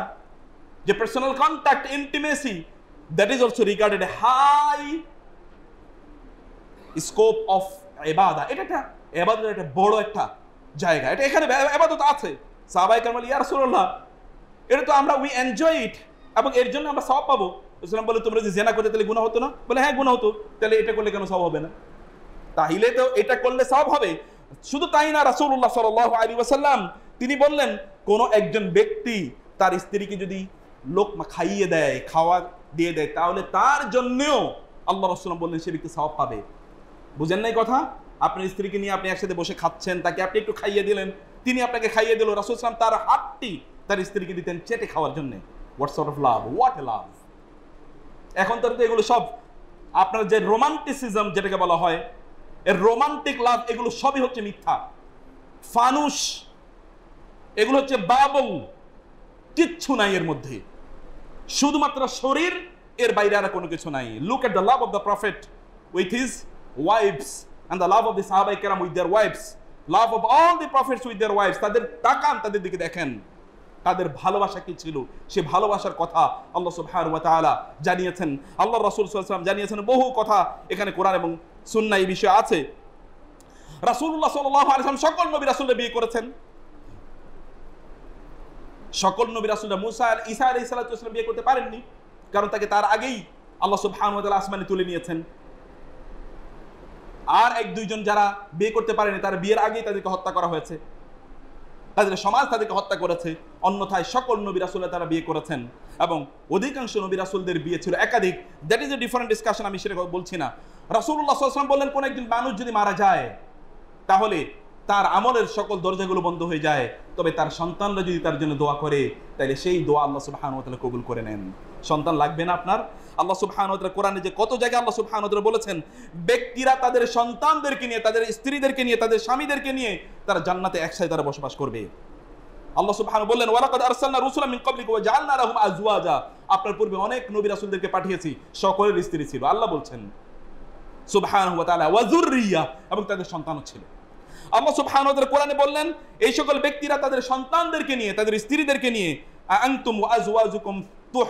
যে personal contact intimacy that is also regarded high scope of এবাদা এটা একটা এবাদতের একটা বড় একটা জায়গা এটা এখানে এবাদত আছে সাহবাই কামাল ইয়ারসুল্লাহ এটা তো আমরা উই এনজয় ইট এবং এর জন্য আমরা সব পাবো ইসলাম বলে তোমরা যে জেনা করতে তাহলে গুণা হতো না বলে হ্যাঁ গুণা হতো তাহলে এটা করলে কেন সব হবে না তাহলে তো এটা করলে সব হবে শুধু তাই না রাসুল্লাহ সাল আলী ওসাল্লাম তিনি বললেন কোন একজন ব্যক্তি তার স্ত্রীকে যদি লোক খাইয়ে দেয় খাওয়া দিয়ে দেয় তাহলে তার জন্যেও আল্লাহ রসুল্লাম বললেন সে ব্যক্তি সব পাবে বুঝেন নাই কথা আপনার স্ত্রীকে নিয়ে আপনি একসাথে বসে খাচ্ছেন তাকে আপনি একটু খাইয়ে দিলেন তিনি আপনাকে খাইয়ে দিল রাসুল ইসলাম তার হাতটি তার স্ত্রীকে দিতেন চেটে খাওয়ার জন্য হোয়াটস অফ লাভ হোয়াট লাভ এখন তো এগুলো সব আপনার যে রোমান্টিসিজম যেটাকে বলা হয় এর রোমান্টিক লাভ এগুলো সবই হচ্ছে মিথ্যা ফানুষ এগুলো হচ্ছে বাবং কিচ্ছু নাই এর মধ্যে শুধুমাত্র শরীর এর বাইরে আর কোনো কিছু নাই look at the love of the prophet with his wives and the love of the সাহাবাই কেরাম with their wives love of all the prophets with their wives তাদের তাকান তাদের দিকে দেখেন তাদের ভালোবাসা কি ছিল সে ভালোবাসার কথা আল্লাহ সুবহান ওয়া তাআলা জানিয়েছেন আল্লাহ রাসূল সাল্লাল্লাহু জানিয়েছেন বহু কথা এখানে কোরআন এবং সুন্নাহ এই বিষয়ে আছে রাসূলুল্লাহ সাল্লাল্লাহু আলাইহি সাল্লাম সকল নবী রাসূলকে বিয়ে করেছেন সকল নবী রাসূলরা মুসা আর ঈসা আলাইহিস সালাম বিয়ে করতে পারেননি কারণ তাকে তার আগেই আল্লাহ সুবহানাহু ওয়া তাআলা আসমানে তুলে নিয়েছেন আর এক দুইজন যারা বিয়ে করতে পারেনি তার বিয়ের আগেই তাদেরকে হত্যা করা হয়েছে তাদের সমাজ তাদেরকে হত্যা করেছে অন্যথায় সকল নবী রাসুল্লাহ তারা বিয়ে করেছেন এবং অধিকাংশ নবী রাসুলদের বিয়ে ছিল একাধিক that is a different discussion আমি সেটা বলছি না রাসুল্লাহ সাল্লাম বললেন কোনো একজন মানুষ যদি মারা যায় তাহলে তার আমলের সকল দরজাগুলো বন্ধ হয়ে যায় তবে তার সন্তানরা যদি তার জন্য দোয়া করে তাহলে সেই দোয়া আল্লাহ সুবাহানুতলা কবুল করে নেন সন্তান লাগবে না আপনার আল্লাহ সুবহানতরা কোরআনে যে কত জায়গায় আল্লাহ সুবহানতরা বলেছেন ব্যক্তিরা তাদের সন্তানদেরকে নিয়ে তাদের স্ত্রীদেরকে নিয়ে তাদের স্বামীদেরকে নিয়ে তারা জান্নাতে একসাথে তারা বসবাস করবে আল্লাহ সুবহান বললেন ওয়ালাকাদ আরসালনা রুসুলা মিন ক্বাবলিকা ওয়া জাআলনা লাহুম আজওয়াজা আপনার পূর্বে অনেক নবী রাসূলদেরকে পাঠিয়েছি সকলের স্ত্রী ছিল আল্লাহ বলছেন সুবহানাহু ওয়া তাআলা ওয়া যুররিয়া এবং তাদের সন্তানও ছিল আল্লাহ সুবহানাহু ওয়া তাআলা কোরআনে বললেন এই সকল ব্যক্তিরা তাদের সন্তানদেরকে নিয়ে তাদের স্ত্রীদেরকে নিয়ে আনতুম ওয়া আজওয়াজুকুম তুহ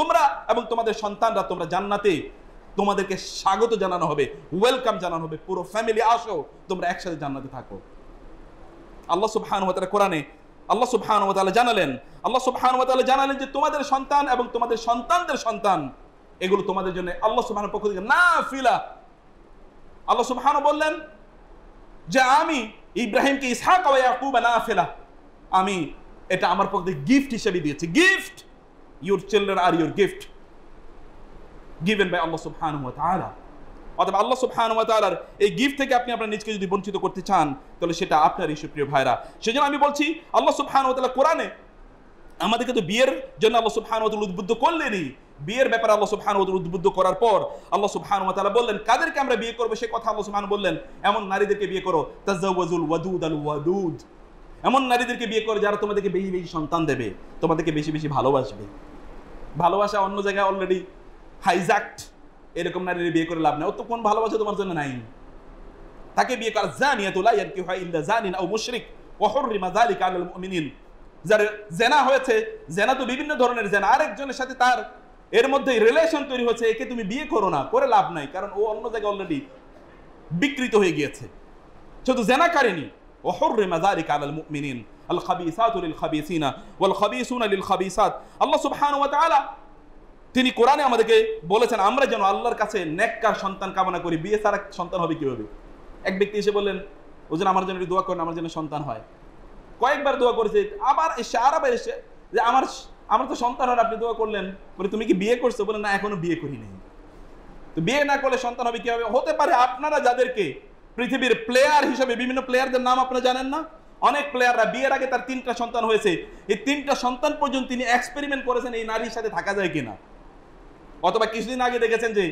তোমরা এবং তোমাদের সন্তানরা তোমরা জান্নাতে তোমাদেরকে স্বাগত জানানো হবে ওয়েলকাম জানানো হবে পুরো ফ্যামিলি আসো তোমরা একসাথে জান্নাতে থাকো আল্লাহ সুবহান ওয়া তাআলা কোরআনে আল্লাহ সুবহান ওয়া জানালেন আল্লাহ সুবহান ওয়া জানালেন যে তোমাদের সন্তান এবং তোমাদের সন্তানদের সন্তান এগুলো তোমাদের জন্য আল্লাহ সুবহানের পক্ষ থেকে না ফিলা আল্লাহ সুবহান বললেন যে আমি ইব্রাহিমকে ইসহাক ওয়া ইয়াকুব না ফেলা আমি এটা আমার পক্ষ থেকে গিফট হিসেবে দিয়েছি gift your children are your gift given by Allah subhanahu wa ta'ala অতএব আল্লাহ সুবহান ওয়া তাআলার এই গিফট থেকে আপনি আপনার নিজকে যদি বঞ্চিত করতে চান তাহলে সেটা আপনারই সুপ্রিয় ভাইরা সেজন্য আমি বলছি আল্লাহ সুবহান ওয়া তাআলা কোরআনে আমাদেরকে তো বিয়ের জন্য আল্লাহ সুবহান ওয়া তাআলা উদ্বুদ্ধ করলেনই বিয়ের ব্যাপারে আল্লাহ সুবহান ওয়া তাআলা উদ্বুদ্ধ করার পর আল্লাহ সুবহান ওয়া তাআলা বললেন কাদেরকে আমরা বিয়ে করব সে কথা আল্লাহ সুবহান বললেন এমন নারীদেরকে বিয়ে করো তাজাওয়াজুল ওয়াদুদ আল ওয়াদুদ এমন নারীদেরকে বিয়ে করো যারা তোমাদেরকে বেশি বেশি সন্তান দেবে তোমাদেরকে বেশি বেশি ভালোবাসবে ভালোবাসা অন্য জায়গায় অলরেডি হাইজ্যাক্ট এরকম নারীর বিয়ে করে লাভ নেই তো কোন ভালোবাসা তোমার জন্য নাই তাকে বিয়ে করা জানিয়া তোলা ইয়ার কি হয় ইল্লা জানিন ও মুশরিক ওহরিমা জালি আল মিনিন যার জেনা হয়েছে জেনা তো বিভিন্ন ধরনের জেনা আরেকজনের সাথে তার এর মধ্যে রিলেশন তৈরি হচ্ছে একে তুমি বিয়ে করো না করে লাভ নাই কারণ ও অন্য জায়গায় অলরেডি বিকৃত হয়ে গিয়েছে শুধু জেনা কারেনি ওহরিমা জালিক আল মিনিন আল খাবিসাতুল খাবিসিনা ওয়াল খাবিসুনা লিল খাবিসাত আল্লাহ তিনি কোরআনে আমাদেরকে বলেছেন আমরা যেন আল্লাহর কাছে নেককার সন্তান কামনা করি বিয়ে সারা সন্তান হবে কীভাবে এক ব্যক্তি এসে বললেন ও যেন আমার জন্য দোয়া করেন আমার জন্য সন্তান হয় কয়েকবার দোয়া করেছে আবার এসে আবার এসে যে আমার আমার তো সন্তান হয় আপনি দোয়া করলেন বলে তুমি কি বিয়ে করছো বলে না এখনো বিয়ে করি নাই তো বিয়ে না করলে সন্তান হবে কীভাবে হতে পারে আপনারা যাদেরকে পৃথিবীর প্লেয়ার হিসেবে বিভিন্ন প্লেয়ারদের নাম আপনারা জানেন না অনেক প্লেয়াররা বিয়ের আগে তার তিনটা সন্তান হয়েছে এই তিনটা সন্তান পর্যন্ত তিনি এক্সপেরিমেন্ট করেছেন এই নারীর সাথে থাকা যায় কিনা অথবা কিছুদিন আগে দেখেছেন যে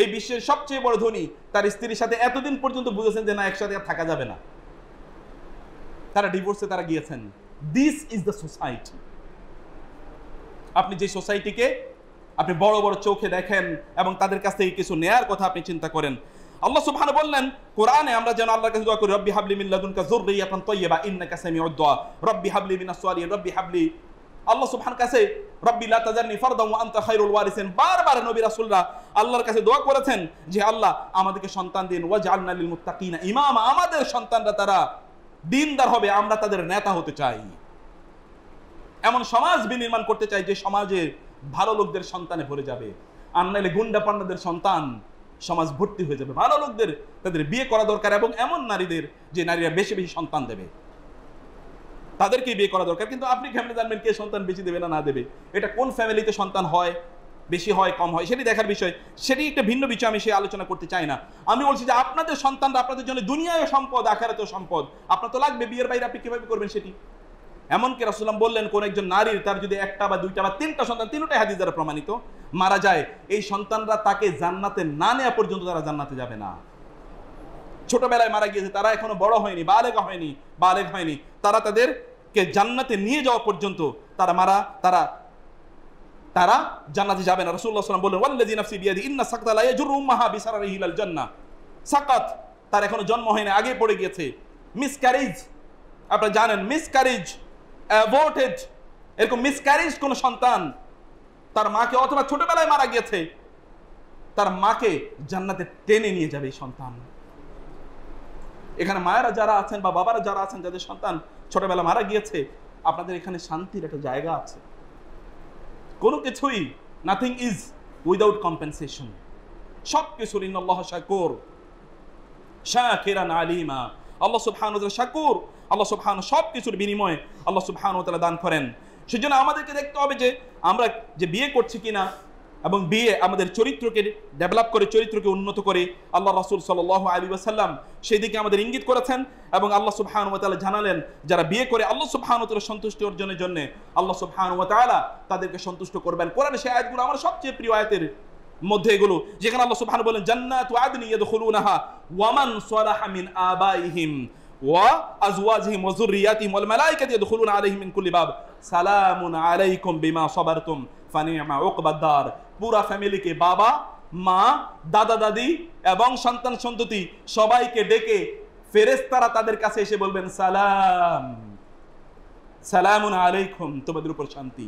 এই বিশ্বের সবচেয়ে বড় ধনী তার স্ত্রীর সাথে এতদিন পর্যন্ত বুঝেছেন যে না একসাথে আর থাকা যাবে না তারা ডিভোর্সে তারা গিয়েছেন দিস ইজ দ্য সোসাইটি আপনি যে সোসাইটিকে আপনি বড় বড় চোখে দেখেন এবং তাদের কাছ থেকে কিছু নেয়ার কথা আপনি চিন্তা করেন আল্লাহ সুবহানাহু বললেন কোরআনে আমরা যেন আল্লাহর কাছে দোয়া করি রব্বি হাবলি মিন লাদুনকা যুররিয়াতান তাইয়্যিবা ইন্নাকা সামিউদ দোয়া রব্বি হাবলি মিনাস সালিহিন রব্বি হাবলি আল্লাহ সুবহান কাছে রব্বি লা তাজারনি ফারদান ওয়া আনতা খায়রুল ওয়ারিসিন বারবার নবী রাসূলরা আল্লাহর কাছে দোয়া করেছেন যে আল্লাহ আমাদেরকে সন্তান দিন ওয়াজআলনা লিল মুত্তাকিনা ইমাম আমাদের সন্তানরা তারা দিনদার হবে আমরা তাদের নেতা হতে চাই এমন সমাজ বিনির্মাণ করতে চাই যে সমাজে ভালো লোকদের সন্তানে ভরে যাবে আর নাইলে গুন্ডা পান্ডাদের সন্তান সমাজ ভর্তি হয়ে যাবে ভালো লোকদের তাদের বিয়ে করা দরকার এবং এমন নারীদের যে নারীরা বেশি বেশি সন্তান দেবে তাদেরকে বিয়ে করা দরকার কিন্তু আপনি ফ্যামিলি জানবেন কে সন্তান বেশি দেবে না না দেবে এটা কোন ফ্যামিলিতে সন্তান হয় বেশি হয় কম হয় সেটি দেখার বিষয় সেটি একটা ভিন্ন বিষয় আমি সেই আলোচনা করতে চাই না আমি বলছি যে আপনাদের সন্তানরা আপনাদের জন্য দুনিয়ায় সম্পদ আখারাতেও সম্পদ আপনার তো লাগবে বিয়ের বাইরে আপনি কীভাবে করবেন সেটি এমনকি রাসুলাম বললেন কোন একজন নারীর তার যদি একটা বা দুইটা বা তিনটা সন্তান তিনটাই হাদিস দ্বারা প্রমাণিত মারা যায় এই সন্তানরা তাকে জান্নাতে না নেওয়া পর্যন্ত তারা জান্নাতে যাবে না ছোটবেলায় মারা গিয়েছে তারা এখনো বড় হয়নি বা বালেক হয়নি বা বালেক হয়নি তারা তাদেরকে জান্নাতে নিয়ে যাওয়া পর্যন্ত তারা মারা তারা তারা জান্নাতে যাবে না রসুল্লাহ সাল্লাম বললেন ওয়াল্লাজি নাফসি বিয়াদি ইন্না সাকতা লা ইয়াজুরু উম্মাহা বিসারারিহি সাকাত তার এখনো জন্ম হয়নি আগে পড়ে গিয়েছে মিসক্যারেজ আপনারা জানেন মিসক্যারেজ অ্যাভোর্টেড এরকম মিসক্যারেজ কোনো সন্তান তার মাকে অথবা ছোটবেলায় মারা গিয়েছে তার মাকে জান্নাতে টেনে নিয়ে যাবে এই সন্তান এখানে মায়েরা যারা আছেন বা বাবারা যারা আছেন যাদের সন্তান ছোটবেলা মারা গিয়েছে আপনাদের এখানে শান্তির একটা জায়গা আছে কোনো কিছুই নাথিং ইজ উইদাউট কম্পেনসেশন সব কিছুর ইন্নআল্লাহ শাকুর কেরান আলিমা আল্লাহ সুবহানাহু শাকুর আল্লাহ সুবহান সব কিছুর বিনিময়ে আল্লাহ সুবহান ও তালা দান করেন সেজন্য আমাদেরকে দেখতে হবে যে আমরা যে বিয়ে করছি কিনা এবং বিয়ে আমাদের চরিত্রকে ডেভেলপ করে চরিত্রকে উন্নত করে আল্লাহ রাসুল সাল আলী আসাল্লাম সেই দিকে আমাদের ইঙ্গিত করেছেন এবং আল্লাহ সুবহান তালা জানালেন যারা বিয়ে করে আল্লাহ সুবহান তালা সন্তুষ্টি অর্জনের জন্য আল্লাহ সুবহান তালা তাদেরকে সন্তুষ্ট করবেন কোরআন সেই আয়াতগুলো আমার সবচেয়ে প্রিয় আয়াতের মধ্যে এগুলো যেখানে আল্লাহ সুবহান বলেন জান্নাত ওয়াদনি ইয়াদখুলুনাহা ওয়ামান সালাহা মিন আবাইহিম ওয়া আজওয়াজহিম ওয়া যুররিয়াতিহিম ওয়াল মালায়েকাতু ইয়াদখুলুনা আলাইহিম মিন কুল্লি বাব সালামুন আলাইকুম বিমা সাবারতুম ফানিমা উকবাদার পুরা ফ্যামিলিকে বাবা মা দাদা দাদি এবং সন্তান সন্ততি সবাইকে ডেকে ফেরেস্তারা তাদের কাছে এসে বলবেন সালাম সালামুন আলাইকুম তোমাদের উপর শান্তি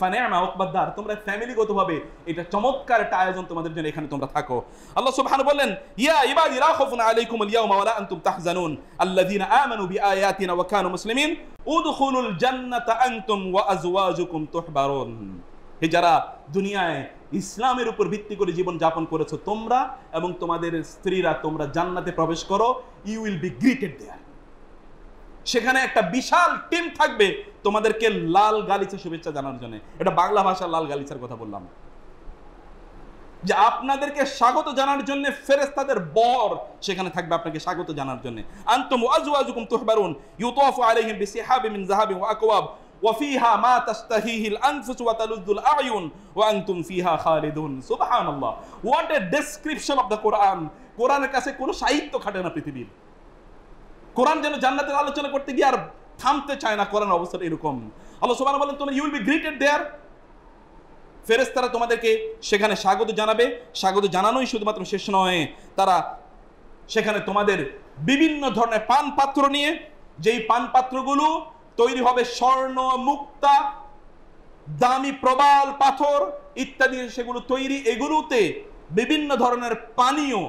ফানেমা ওকবাদ্দার তোমরা ফ্যামিলিগতভাবে এটা চমৎকার একটা আয়োজন তোমাদের জন্য এখানে তোমরা থাকো আল্লাহ সুবহান বললেন ইয়া ইবাদি লা খাউফুন আলাইকুম আল ইয়াওমা ওয়া লা আনতুম তাহজানুন আল্লাযীনা আমানু বিআয়াতিনা ওয়া কানু মুসলিমিন উদখুলুল জান্নাতা আনতুম ওয়া আজওয়াজুকুম তুহবারুন হে যারা দুনিয়ায় ইসলামের উপর ভিত্তি করে জীবন যাপন করেছো তোমরা এবং তোমাদের স্ত্রীরা তোমরা জান্নাতে প্রবেশ করো you will be greeted there সেখানে একটা বিশাল টিম থাকবে তোমাদেরকে লাল গালিচা শুভেচ্ছা জানার জন্য এটা বাংলা ভাষার লাল গালিচার কথা বললাম যে আপনাদেরকে স্বাগত জানার জন্য ফেরেস্তাদের বর সেখানে থাকবে আপনাকে স্বাগত জানার জন্য আন্তম ওয়াজুয়াজুকুম তুহবারুন ইউতাফু আলাইহিম বিসিহাবি মিন যাহাবি ওয়া আকওয়াব সুবহানাল্লাহ হোয়াট ডেসক্রিপশন অফ কোরআন কোরআনের কাছে কোনো সাহিত্য খাটে না পৃথিবীর কোরআন যেন জান্নাতের আলোচনা করতে গিয়ে আর থামতে চায় না কোরআন অবস্থা এরকম আল্লাহ সুবাহ বলেন তোমার ইউল বি গ্রিটেড দেয়ার ফেরেস তারা তোমাদেরকে সেখানে স্বাগত জানাবে স্বাগত জানানোই শুধুমাত্র শেষ নয় তারা সেখানে তোমাদের বিভিন্ন ধরনের পান পাত্র নিয়ে যেই পান পাত্রগুলো তৈরি হবে স্বর্ণ মুক্তা দামি প্রবাল পাথর ইত্যাদি সেগুলো তৈরি এগুলোতে বিভিন্ন ধরনের পানীয়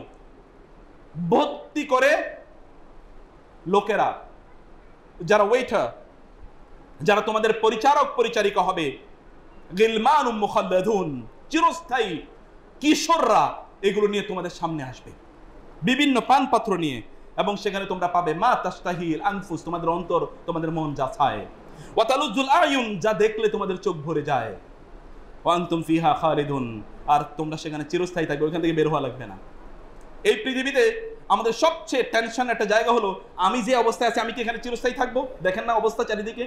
ভর্তি করে লোকেরা যারা ওয়েটার যারা তোমাদের পরিচারক পরিচারিকা হবে চিরস্থায়ী কিশোররা এগুলো নিয়ে তোমাদের সামনে আসবে বিভিন্ন পান পাত্র নিয়ে এবং সেখানে তোমরা পাবে মা তাস্তাহিল আনফুস তোমাদের অন্তর তোমাদের মন যা ছায় ওয়াতালুজুল আয়ুন যা দেখলে তোমাদের চোখ ভরে যায় ওয়ান্তুম ফিহা আর তোমরা সেখানে চিরস্থায়ী থাকবে ওইখান থেকে বের হওয়া লাগবে না এই পৃথিবীতে আমাদের সবচেয়ে টেনশন একটা জায়গা হলো আমি যে অবস্থায় আছি আমি কি এখানে চিরস্থায়ী থাকবো দেখেন না অবস্থা চারিদিকে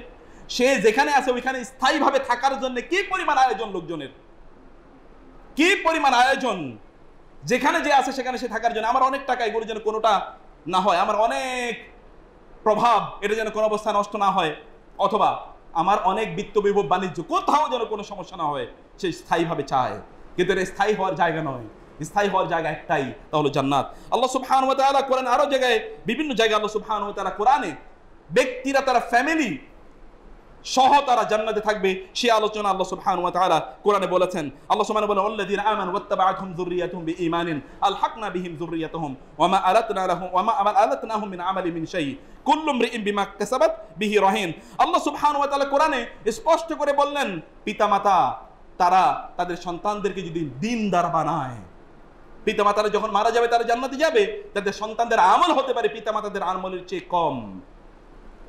সে যেখানে আছে ওইখানে স্থায়ীভাবে থাকার জন্য কি পরিমাণ আয়োজন লোকজনের কি পরিমাণ আয়োজন যেখানে যে আছে সেখানে সে থাকার জন্য আমার অনেক টাকা এগুলো যেন কোনোটা না হয় আমার অনেক প্রভাব এটা যেন কোনো অবস্থা নষ্ট না হয় অথবা আমার অনেক বিত্ত বিভব বাণিজ্য কোথাও যেন কোনো সমস্যা না হয় সে স্থায়ীভাবে চায় কিন্তু এটা স্থায়ী হওয়ার জায়গা নয় স্থায়ী হওয়ার জায়গা একটাই তা হলো জান্নাত আল্লাহ সুবহান কোরআন আরো জায়গায় বিভিন্ন জায়গায় আল্লাহ সুবহান তারা কোরআনে ব্যক্তিরা তারা ফ্যামিলি সহ তারা জান্নাতে থাকবে সে আলোচনা আল্লাহ সুবহানাহু ওয়া তাআলা কোরআনে বলেছেন আল্লাহ সুবহানাহু ওয়া তাআলা আল্লাযীনা আমানু ওয়াত্তাবাআতহুম যুররিয়াতুহুম বিঈমানিন আলহাকনা বিহিম যুররিয়াতুহুম ওয়া মা আলাতনা লাহুম ওয়া মা আমাল আলাতনাহুম মিন আমালি মিন শাই কুল্লু ইমরিইন বিমা কাসাবাত বিহি রাহিন আল্লাহ সুবহানাহু ওয়া তাআলা কোরআনে স্পষ্ট করে বললেন পিতামাতা তারা তাদের সন্তানদেরকে যদি দ্বারা বানায় পিতা মাতারা যখন মারা যাবে তারা জান্নাতে যাবে তাদের সন্তানদের আমল হতে পারে পিতা মাতাদের আমলের চেয়ে কম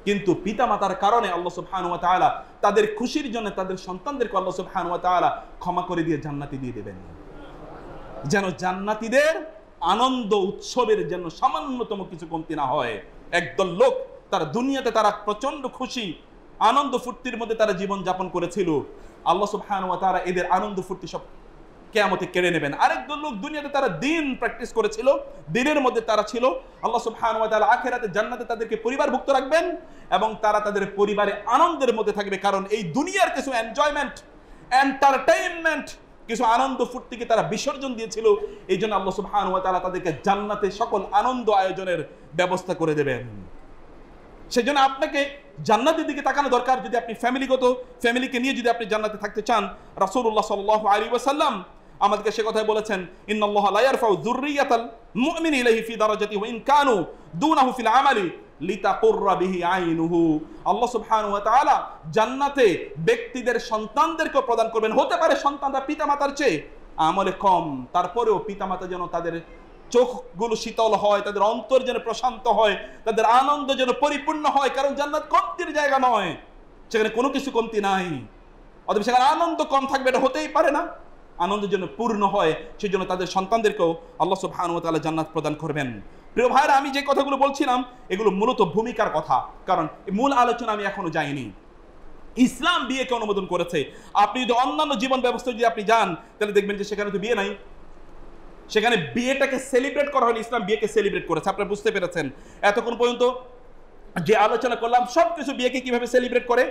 কিন্তু পিতা মাতার কারণে আল্লাহ সুবহান ওয়া তাআলা তাদের খুশির জন্য তাদের সন্তানদেরকে আল্লাহ সুবহান ওয়া তাআলা ক্ষমা করে দিয়ে জান্নাতি দিয়ে দেবেন যেন জান্নাতিদের আনন্দ উৎসবের জন্য সামান্যতম কিছু কমতি না হয় একদল লোক তারা দুনিয়াতে তারা প্রচন্ড খুশি আনন্দ ফুর্তির মধ্যে তারা জীবন যাপন করেছিল আল্লাহ সুবহান ওয়া তাআলা এদের আনন্দ ফুর্তি সব কেয়ামতে কেড়ে নেবেন আরেকজন লোক দুনিয়াতে তারা দিন প্র্যাকটিস করেছিল দিনের মধ্যে তারা ছিল আল্লাহ সুবহান ওয়া তাআলা আখিরাতে জান্নাতে তাদেরকে পরিবারভুক্ত রাখবেন এবং তারা তাদের পরিবারে আনন্দের মধ্যে থাকবে কারণ এই দুনিয়ার কিছু এনজয়মেন্ট এন্টারটেইনমেন্ট কিছু আনন্দ ফুর্তিকে তারা বিসর্জন দিয়েছিল এই জন্য আল্লাহ সুবহান ওয়া তাআলা তাদেরকে জান্নাতে সকল আনন্দ আয়োজনের ব্যবস্থা করে দেবেন সেই জন্য আপনাকে জান্নাতের দিকে তাকানো দরকার যদি আপনি ফ্যামিলিগত ফ্যামিলিকে নিয়ে যদি আপনি জান্নাতে থাকতে চান রাসুল্লাহ সাল্লাল্লাহু আলী ওয়াসাল্লাম আমাদেরকে সে কথাই বলেছেন ইন্নাল্লাহ লা ইয়ারফাউ যুররিয়াতাল মুমিনি ইলাইহি ফি দারাজাতিহি ওয়া ইন কানু দুনাহু ফিল আমালি লিতাকুররা বিহি আইনুহু আল্লাহ সুবহানাহু ওয়া তাআলা জান্নাতে ব্যক্তিদের সন্তানদেরকে প্রদান করবেন হতে পারে সন্তানরা পিতামাতার চেয়ে আমলে কম তারপরেও পিতামাতা যেন তাদের চোখগুলো শীতল হয় তাদের অন্তর যেন প্রশান্ত হয় তাদের আনন্দ যেন পরিপূর্ণ হয় কারণ জান্নাত কমতির জায়গা নয় সেখানে কোনো কিছু কমতি নাই অথবা সেখানে আনন্দ কম থাকবে এটা হতেই পারে না আনন্দের জন্য পূর্ণ হয় সেজন্য তাদের সন্তানদেরকেও আল্লাহ সুবহানাহু ওয়া জান্নাত প্রদান করবেন প্রিয় ভাইরা আমি যে কথাগুলো বলছিলাম এগুলো মূলত ভূমিকার কথা কারণ মূল আলোচনা আমি এখনো যাইনি ইসলাম বিয়েকে অনুমোদন করেছে আপনি যদি অন্যান্য জীবন ব্যবস্থা যদি আপনি যান তাহলে দেখবেন যে সেখানে তো বিয়ে নাই সেখানে বিয়েটাকে সেলিব্রেট করা হয়নি ইসলাম বিয়েকে সেলিব্রেট করেছে আপনারা বুঝতে পেরেছেন এতক্ষণ পর্যন্ত যে আলোচনা করলাম সব কিছু বিয়েকে কিভাবে সেলিব্রেট করে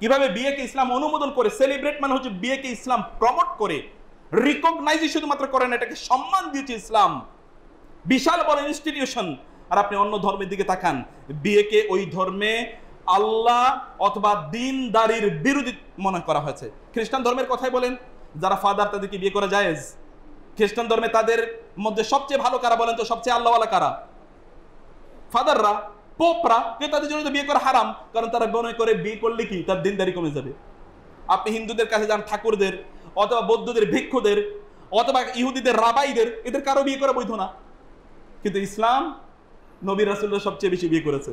কিভাবে বিয়েকে ইসলাম অনুমোদন করে সেলিব্রেট মানে হচ্ছে বিয়েকে ইসলাম প্রমোট করে রিকগনাইজই শুধুমাত্র করেন এটাকে সম্মান দিয়েছে ইসলাম বিশাল বড় ইনস্টিটিউশন আর আপনি অন্য ধর্মের দিকে তাকান বিয়েকে ওই ধর্মে আল্লাহ অথবা দিনদারির বিরোধী মনে করা হয়েছে খ্রিস্টান ধর্মের কথাই বলেন যারা ফাদার তাদেরকে বিয়ে করা যায়জ খ্রিস্টান ধর্মে তাদের মধ্যে সবচেয়ে ভালো কারা বলেন তো সবচেয়ে আল্লাহওয়ালা কারা ফাদাররা পোপরা কিন্তু তাদের জন্য তো বিয়ে করা হারাম কারণ তারা মনে করে বিয়ে করলে কি তার দিনদারি কমে যাবে আপনি হিন্দুদের কাছে যান ঠাকুরদের অথবা বৌদ্ধদের ভিক্ষুদের অথবা ইহুদিদের রাবাইদের এদের কারো বিয়ে করা বৈধ না কিন্তু ইসলাম নবীর রাসুলরা সবচেয়ে বেশি বিয়ে করেছে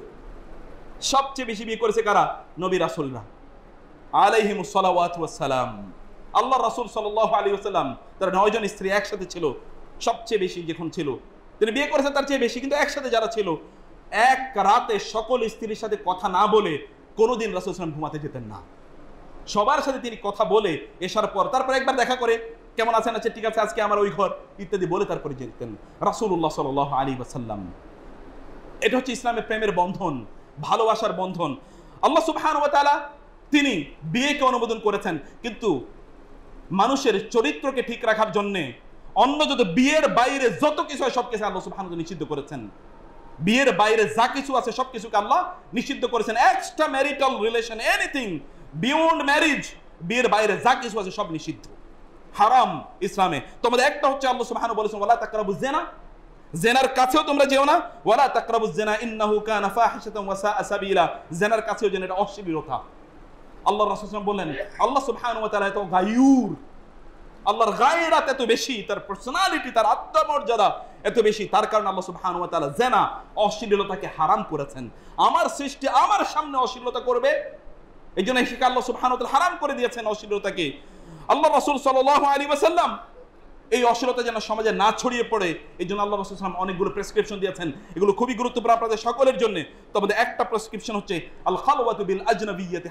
সবচেয়ে বেশি বিয়ে করেছে কারা নবী রাসুলরা আলাইহিম সালাম আল্লাহ রাসুল সাল্লাহ আলী আসসালাম তার নয়জন স্ত্রী একসাথে ছিল সবচেয়ে বেশি যখন ছিল তিনি বিয়ে করেছে তার চেয়ে বেশি কিন্তু একসাথে যারা ছিল এক রাতে সকল স্ত্রীর সাথে কথা না বলে কোনোদিন রাসুল সাল্লাম ঘুমাতে যেতেন না সবার সাথে তিনি কথা বলে এসার পর তারপর একবার দেখা করে কেমন আছেন আছে আচ্ছা, ঠিক আছে আজকে আমার ওই ঘর ইত্যাদি বলে তারপরে যেতেন রাসুল্লাহ সাল আলী বাসাল্লাম এটা হচ্ছে ইসলামের প্রেমের বন্ধন ভালোবাসার বন্ধন আল্লাহ সুবহান ওয়াতালা তিনি বিয়েকে অনুমোদন করেছেন কিন্তু মানুষের চরিত্রকে ঠিক রাখার জন্যে অন্য যত বিয়ের বাইরে যত কিছু হয় সব কিছু আল্লাহ সুবহান নিষিদ্ধ করেছেন বিয়ের বাইরে যা কিছু আছে সব কিছুকে আল্লাহ নিষিদ্ধ করেছেন extramarital relation anything beyond marriage বিয়ের বাইরে যা কিছু আছে সব নিষিদ্ধ হারাম ইসলামে তোমাদের একটা হচ্ছে আল্লাহ সুবহানাহু বলেছেন ওয়ালা তাকরাবু জিনা জেনার কাছেও তোমরা যেও না ওয়ালা তাকরাবু জিনা ইন্নাহু কানা ফাহিশাতান ওয়া সাআ সাবিলা জেনার কাছেও যেন এটা অশ্লীলতা আল্লাহ রাসূল বললেন আল্লাহ সুবহানাহু ওয়া তাআলা এত গায়ুর আল্লাহর গায়রাত এত বেশি তার পার্সোনালিটি তার আত্মমর্যাদা এত বেশি তার কারণে আল্লাহ সুবহান ওয়া তাআলা জেনা অশ্লীলতাকে হারাম করেছেন আমার সৃষ্টি আমার সামনে অশ্লীলতা করবে এই জন্য শিখা আল্লাহ সুবহানতাল হারাম করে দিয়েছেন অশ্লীলতাকে আল্লাহ রসুল সাল আলী ওয়াসাল্লাম এই অশ্লীলতা যেন সমাজে না ছড়িয়ে পড়ে এই জন্য আল্লাহ রসুল সাল্লাম অনেকগুলো প্রেসক্রিপশন দিয়েছেন এগুলো খুবই গুরুত্বপূর্ণ আপনাদের সকলের জন্য তবে একটা প্রেসক্রিপশন হচ্ছে আল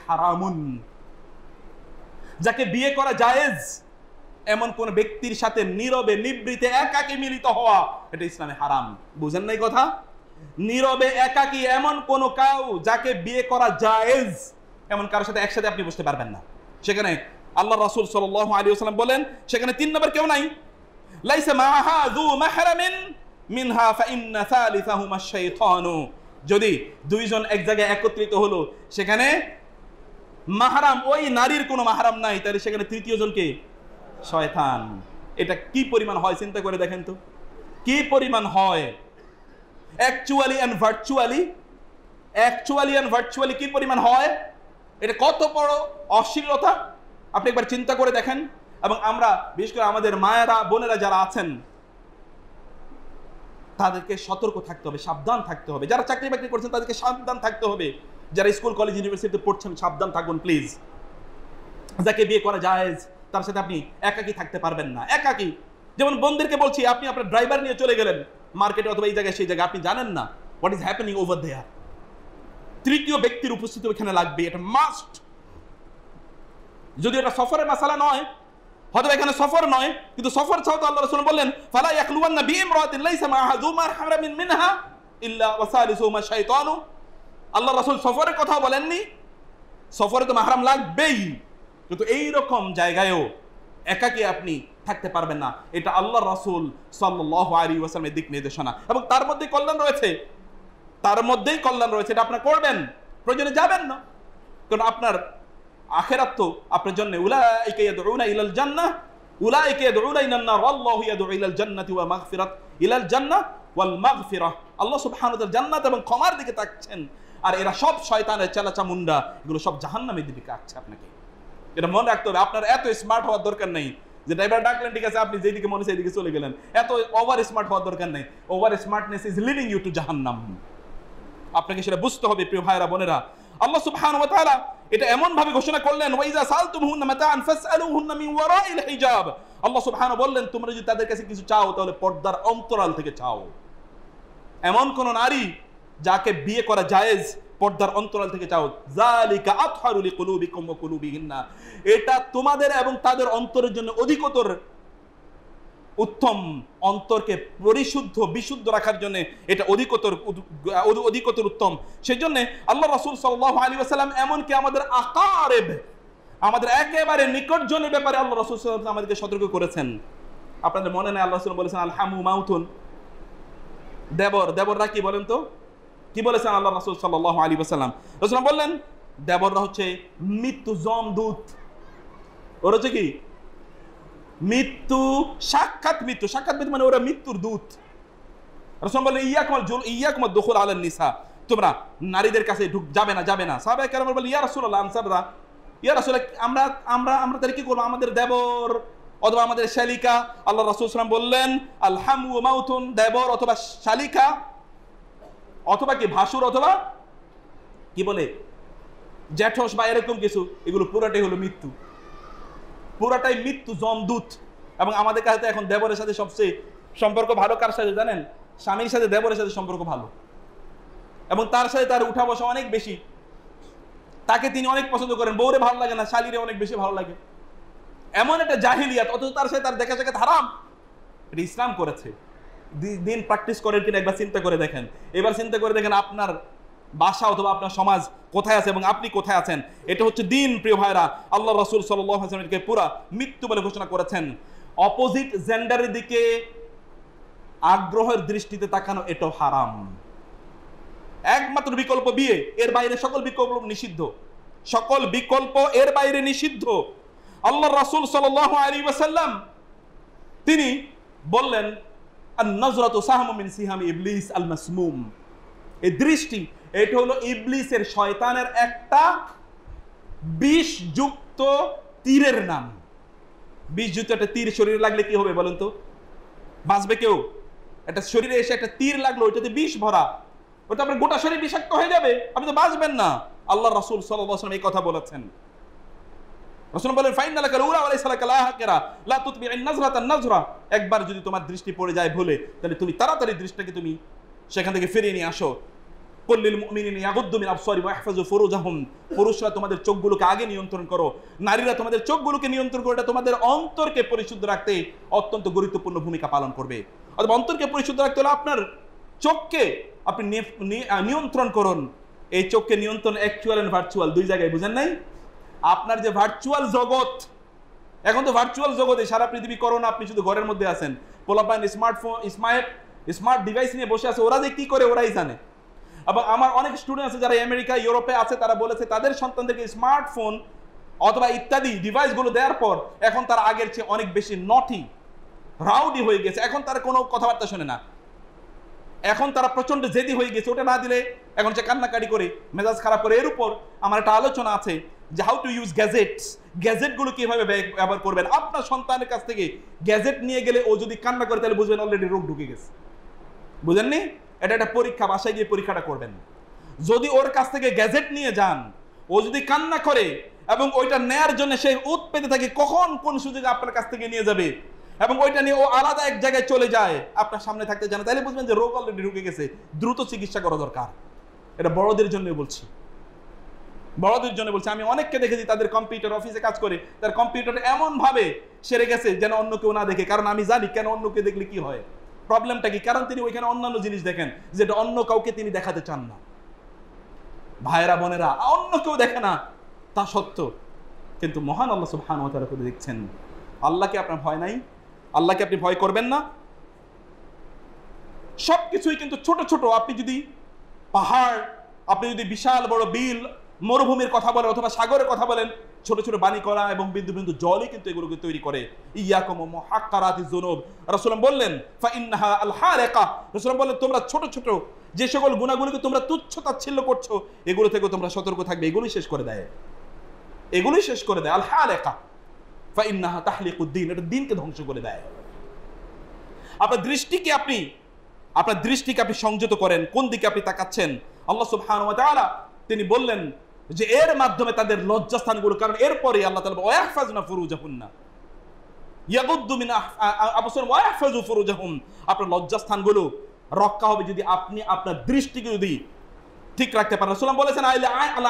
হারামুন যাকে বিয়ে করা জায়েজ এমন কোন ব্যক্তির সাথে নীরবে নিবৃতে একাকি মিলিত হওয়া এটা ইসলামে হারাম বুঝেন নাই কথা নীরবে একাকি এমন কোন কাউ যাকে বিয়ে করা জায়েজ এমন কারোর সাথে একসাথে আপনি বসতে পারবেন না সেখানে আল্লাহ রাসুল সাল আলী আসসালাম বলেন সেখানে তিন নম্বর কেউ নাই যদি দুইজন এক জায়গায় একত্রিত হলো সেখানে মাহারাম ওই নারীর কোনো মাহারাম নাই তাহলে সেখানে তৃতীয় জনকে শয়তান এটা কি পরিমাণ হয় চিন্তা করে দেখেন তো কি পরিমাণ হয় actually and virtually actually and virtually কি পরিমাণ হয় এটা কত বড় অশ্লীলতা আপনি একবার চিন্তা করে দেখেন এবং আমরা বিশেষ করে আমাদের মায়েরা বোনেরা যারা আছেন তাদেরকে সতর্ক থাকতে হবে সাবধান থাকতে হবে যারা চাকরি বাকরি করছেন তাদেরকে সাবধান থাকতে হবে যারা স্কুল কলেজ ইউনিভার্সিটিতে পড়ছেন সাবধান থাকুন প্লিজ যাকে বিয়ে করা যায় তার সাথে আপনি একাকি থাকতে পারবেন না একাকি যেমন বন্ধুদেরকে বলছি আপনি আপনার ড্রাইভার নিয়ে চলে গেলেন মার্কেটে অথবা এই জায়গায় সেই জায়গায় আপনি জানেন না what is happening over there তৃতীয় ব্যক্তির উপস্থিতি ওইখানে লাগবে এটা মাস্ট যদি এটা সফরের মাসালা নয় হয়তো এখানে সফর নয় কিন্তু সফর তো আল্লাহ রসুল বললেন ফালা না বিম রাতিন লাইসা মিনহা ইল্লা শাইতানু আল্লাহ সফরের কথা বলেননি সফরে তো মাহরাম লাগবেই কিন্তু এই রকম জায়গায়ও একাকে আপনি থাকতে পারবেন না এটা আল্লাহ রসুল সাল্লাল্লাহু আলাইহি ওয়াসাল্লামের দিক নির্দেশনা এবং তার মধ্যে কল্যাণ রয়েছে তার মধ্যেই কল্যাণ রয়েছে এটা আপনার করবেন প্রয়োজনে যাবেন না কারণ আপনার আখেরাত তো আপনার জন্য উলাইকা ইয়াদউনা ইলাল জান্নাহ উলাইকা ইয়াদউনা ইলান নার আল্লাহু ইয়াদউ ইলাল জান্নাতি ওয়া মাগফিরাত ইলাল জান্নাহ ওয়াল মাগফিরাহ আল্লাহ সুবহানাহু ওয়া তাআলা জান্নাত এবং ক্ষমার দিকে তাকছেন আর এরা সব শয়তানের চালাচা মুন্ডা এগুলো সব জাহান্নামের দিকে কাটছে আপনাকে এটা মনে রাখতে হবে আপনার এত স্মার্ট হওয়ার দরকার নেই যে ড্রাইভার ডাকলেন ঠিক আছে আপনি যেদিকে মনে সেদিকে চলে গেলেন এত ওভার স্মার্ট হওয়ার দরকার নেই over smartness is leading you to জাহান্নাম আপনাকে সেটা বুঝতে হবে প্রিয় ভাইরা বোনেরা আল্লাহ সুবহান ওয়া তাআলা এটা এমন ভাবে ঘোষণা করলেন ওয়াইজা মাতাআন ফাসআলুহুন্না মিন ওয়ারাইল হিজাব আল্লাহ সুবহান বললেন তোমরা যদি তাদের কাছে কিছু চাও তাহলে পর্দার অন্তরাল থেকে চাও এমন কোন নারী যাকে বিয়ে করা জায়েজ পর্দার অন্তরাল থেকে চাও জালিকা আতহারুলি কুলুবিকুম ওয়া কুলুবিহিন্না এটা তোমাদের এবং তাদের অন্তরের জন্য অধিকতর উত্তম অন্তরকে পরিশুদ্ধ বিশুদ্ধ রাখার জন্য এটা অধিকতর অধিকতর উত্তম সেই জন্যে আল্লাহ রসুল সাল্লাহ আলী আসাল্লাম এমনকি আমাদের আকারেব আমাদের একেবারে নিকটজনের ব্যাপারে আল্লাহ রসুল সাল্লাহ আমাদেরকে সতর্ক করেছেন আপনাদের মনে নেই আল্লাহ রসুল বলেছেন আলহামু মাউথুন দেবর দেবররা কি বলেন তো কি বলেছেন আল্লাহ রসুল সাল্লাহ আলী আসাল্লাম রসুল বললেন দেবররা হচ্ছে মৃত্যু জম দূত ওরা হচ্ছে কি মৃত্যু সাক্ষাৎ মৃত্যু সাক্ষাৎ মৃত্যু মানে ওরা মৃত্যুর দূত রসম বলে ইয়াকমাল জুল ইয়াকমাল দখল আলাল নিসা তোমরা নারীদের কাছে ঢুক যাবে না যাবে না সাহাবাই কেরাম বলে ইয়া রাসূলুল্লাহ আনসাররা ইয়া রাসূল আমরা আমরা আমরা তাহলে কি করবো আমাদের দেবর অথবা আমাদের শালিকা আল্লাহ রাসূল বললেন আল হামু মাউতুন দেবর অথবা শালিকা অথবা কি ভাসুর অথবা কি বলে জ্যাঠস বা এরকম কিছু এগুলো পুরোটাই হলো মৃত্যু পুরাটাই মৃত্যু জমদূত এবং আমাদের কাছে তো এখন দেবরের সাথে সবচেয়ে সম্পর্ক ভালো কার সাথে জানেন স্বামীর সাথে দেবরের সাথে সম্পর্ক ভালো এবং তার সাথে তার উঠা বসা অনেক বেশি তাকে তিনি অনেক পছন্দ করেন বউরে ভালো লাগে না শালিরে অনেক বেশি ভালো লাগে এমন একটা জাহিলিয়াত অথচ তার সাথে তার দেখা সাক্ষাৎ হারাম এটা ইসলাম করেছে দিন প্র্যাকটিস করেন কিনা একবার চিন্তা করে দেখেন এবার চিন্তা করে দেখেন আপনার বাসা অথবা আপনার সমাজ কোথায় আছে এবং আপনি কোথায় আছেন এটা হচ্ছে দিন প্রিয় ভাইরা আল্লাহ রসুল সাল্লামকে পুরা মৃত্যু বলে ঘোষণা করেছেন অপোজিট জেন্ডারের দিকে আগ্রহের দৃষ্টিতে তাকানো এটাও হারাম একমাত্র বিকল্প বিয়ে এর বাইরে সকল বিকল্প নিষিদ্ধ সকল বিকল্প এর বাইরে নিষিদ্ধ আল্লাহ রসুল সাল্লাম তিনি বললেন নজরত সাহমিন সিহাম ইবলিস আল মাসমুম এই দৃষ্টি এটা হলো ইবলিসের শয়তানের একটা বিষযুক্ত তীরের নাম বিষযুক্ত একটা তীর শরীরে লাগলে কি হবে বলুন তো বাঁচবে কেউ একটা শরীরে এসে একটা তীর লাগলো ওইটাতে বিষ ভরা ওটা আপনার গোটা শরীর বিষাক্ত হয়ে যাবে আপনি তো বাঁচবেন না আল্লাহ রাসুল সাল্লাম এই কথা বলেছেন রসুল বলেন ফাইন নাজরা একবার যদি তোমার দৃষ্টি পড়ে যায় ভুলে তাহলে তুমি তাড়াতাড়ি দৃষ্টিটাকে তুমি সেখান থেকে ফিরিয়ে নিয়ে আসো চোখগুলোকে আগে নিয়ন্ত্রণ করো নারীরা তোমাদের চোখগুলোকে নিয়ন্ত্রণ অন্তরকে পরিশুদ্ধ রাখতে অত্যন্ত গুরুত্বপূর্ণ ভূমিকা পালন করবে অথবা অন্তরকে পরিশুদ্ধ রাখতে হলে আপনার চোখকে আপনি নিয়ন্ত্রণ করুন এই চোখকে নিয়ন্ত্রণ অ্যাকচুয়াল অ্যান্ড ভার্চুয়াল দুই জায়গায় বুঝেন নাই আপনার যে ভার্চুয়াল জগৎ এখন তো ভার্চুয়াল জগতে সারা পৃথিবী করোনা আপনি শুধু ঘরের মধ্যে আছেন পোলাপান স্মার্টফোন স্মার্ট স্মার্ট ডিভাইস নিয়ে বসে আছে ওরা যে কি করে ওরাই জানে এবং আমার অনেক স্টুডেন্ট আছে যারা আমেরিকা ইউরোপে আছে তারা বলেছে তাদের সন্তানদেরকে স্মার্টফোন অথবা ইত্যাদি ডিভাইসগুলো দেওয়ার পর এখন তারা আগের চেয়ে অনেক বেশি নটি রাউডি হয়ে গেছে এখন তারা কোনো কথাবার্তা শোনে না এখন তারা প্রচণ্ড জেদি হয়ে গেছে ওটা না দিলে এখন সে কান্নাকাটি করে মেজাজ খারাপ করে এর উপর আমার একটা আলোচনা আছে যে হাউ টু ইউজ গ্যাজেটস গ্যাজেটগুলো কীভাবে ব্যবহার করবেন আপনার সন্তানের কাছ থেকে গ্যাজেট নিয়ে গেলে ও যদি কান্না করে তাহলে বুঝবেন অলরেডি রোগ ঢুকে গেছে বুঝেননি এটা একটা পরীক্ষা বাসায় গিয়ে পরীক্ষাটা করবেন যদি ওর কাছ থেকে গ্যাজেট নিয়ে যান ও যদি কান্না করে এবং ওইটা নেয়ার জন্য সে উৎ পেতে থাকে কখন কোন সুযোগে আপনার কাছ থেকে নিয়ে যাবে এবং ওইটা নিয়ে ও আলাদা এক জায়গায় চলে যায় আপনার সামনে থাকতে জানে তাহলে বুঝবেন যে রোগ অলরেডি ঢুকে গেছে দ্রুত চিকিৎসা করা দরকার এটা বড়দের জন্য বলছি বড়দের জন্য বলছি আমি অনেককে দেখেছি তাদের কম্পিউটার অফিসে কাজ করে তার কম্পিউটার এমনভাবে সেরে গেছে যেন অন্য কেউ না দেখে কারণ আমি জানি কেন অন্যকে দেখলে কি হয় প্রবলেমটা কি কারণ তিনি ওইখানে অন্যান্য জিনিস দেখেন যেটা অন্য কাউকে তিনি দেখাতে চান না ভাইয়েরা বোনেরা অন্য কেউ দেখে না তা সত্য কিন্তু মহান আল্লাহ সুবহান তারা করে দেখছেন আল্লাহকে আপনার ভয় নাই আল্লাহকে আপনি ভয় করবেন না সব কিছুই কিন্তু ছোট ছোট আপনি যদি পাহাড় আপনি যদি বিশাল বড় বিল মরুভূমির কথা বলেন অথবা সাগরের কথা বলেন ছোট ছোট বাণী করা এবং বিন্দু বিন্দু জলই কিন্তু এগুলোকে তৈরি করে ইয়াকুম মুহাক্কারাতি যুনুব রাসূলুল্লাহ বললেন ফা ইন্নাহা আল হারিকা রাসূলুল্লাহ বললেন তোমরা ছোট ছোট যে সকল গুণাগুলোকে তোমরা তুচ্ছ তাচ্ছিল্য করছো এগুলো থেকে তোমরা সতর্ক থাকবে এগুলোই শেষ করে দেয় এগুলোই শেষ করে দেয় আল হারিকা ফা ইন্নাহা তাহলিকুদ্দিন এটা দিনকে ধ্বংস করে দেয় আপনার দৃষ্টিকে আপনি আপনার দৃষ্টিকে আপনি সংযত করেন কোন দিকে আপনি তাকাচ্ছেন আল্লাহ সুবহানাহু ওয়া তাআলা তিনি বললেন যে এর মাধ্যমে তাদের লজ্জাস্থানগুলো কারণ এরপরে আল্লাহ তালা ওয়াহফাজ না ফুরুজাহুন্না ইয়াগুদ্দুমিন আপনার লজ্জাস্থানগুলো রক্ষা হবে যদি আপনি আপনার দৃষ্টিকে যদি ঠিক রাখতে পারেন সুলাম বলেছেন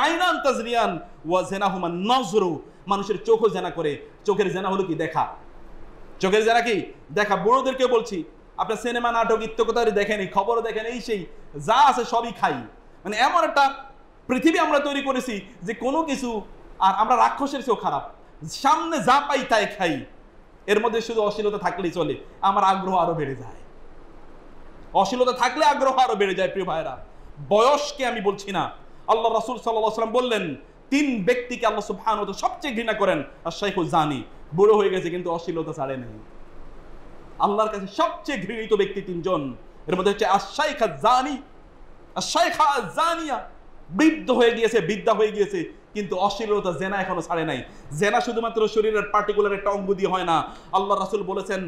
আইনান তাজরিয়ান ওয়া জেনাহুমান নজরু মানুষের চোখও জেনা করে চোখের জেনা হলো কি দেখা চোখের জেনা কি দেখা বুড়োদেরকে বলছি আপনার সিনেমা নাটক ইত্যকতারি দেখেনি খবরও দেখেন এই সেই যা আছে সবই খাই মানে এমন একটা পৃথিবী আমরা তৈরি করেছি যে কোনো কিছু আর আমরা রাক্ষসের চেয়েও খারাপ সামনে যা পাই তাই খাই এর মধ্যে শুধু অশ্লীলতা থাকলেই চলে আমার আগ্রহ আরো বেড়ে যায় অশ্লীলতা থাকলে আগ্রহ আরো বেড়ে যায় প্রিয় ভাইরা বয়সকে আমি বলছি না আল্লাহ রাসুল সাল্লাম বললেন তিন ব্যক্তিকে আল্লাহ সুবহান সবচেয়ে ঘৃণা করেন আর শেখও জানি বুড়ো হয়ে গেছে কিন্তু অশ্লীলতা ছাড়ে নাই আল্লাহর কাছে সবচেয়ে ঘৃণিত ব্যক্তি তিনজন এর মধ্যে হচ্ছে আশাইখা জানি আশাইখা জানিয়া বৃদ্ধ হয়ে গিয়েছে বিদ্যা হয়ে গিয়েছে কিন্তু অশ্লীলতা জেনা এখনো ছাড়ে নাই জেনা শুধুমাত্র শরীরের পার্টিকুলার একটা অঙ্গ দিয়ে হয় না আল্লাহ রাসুল বলেছেন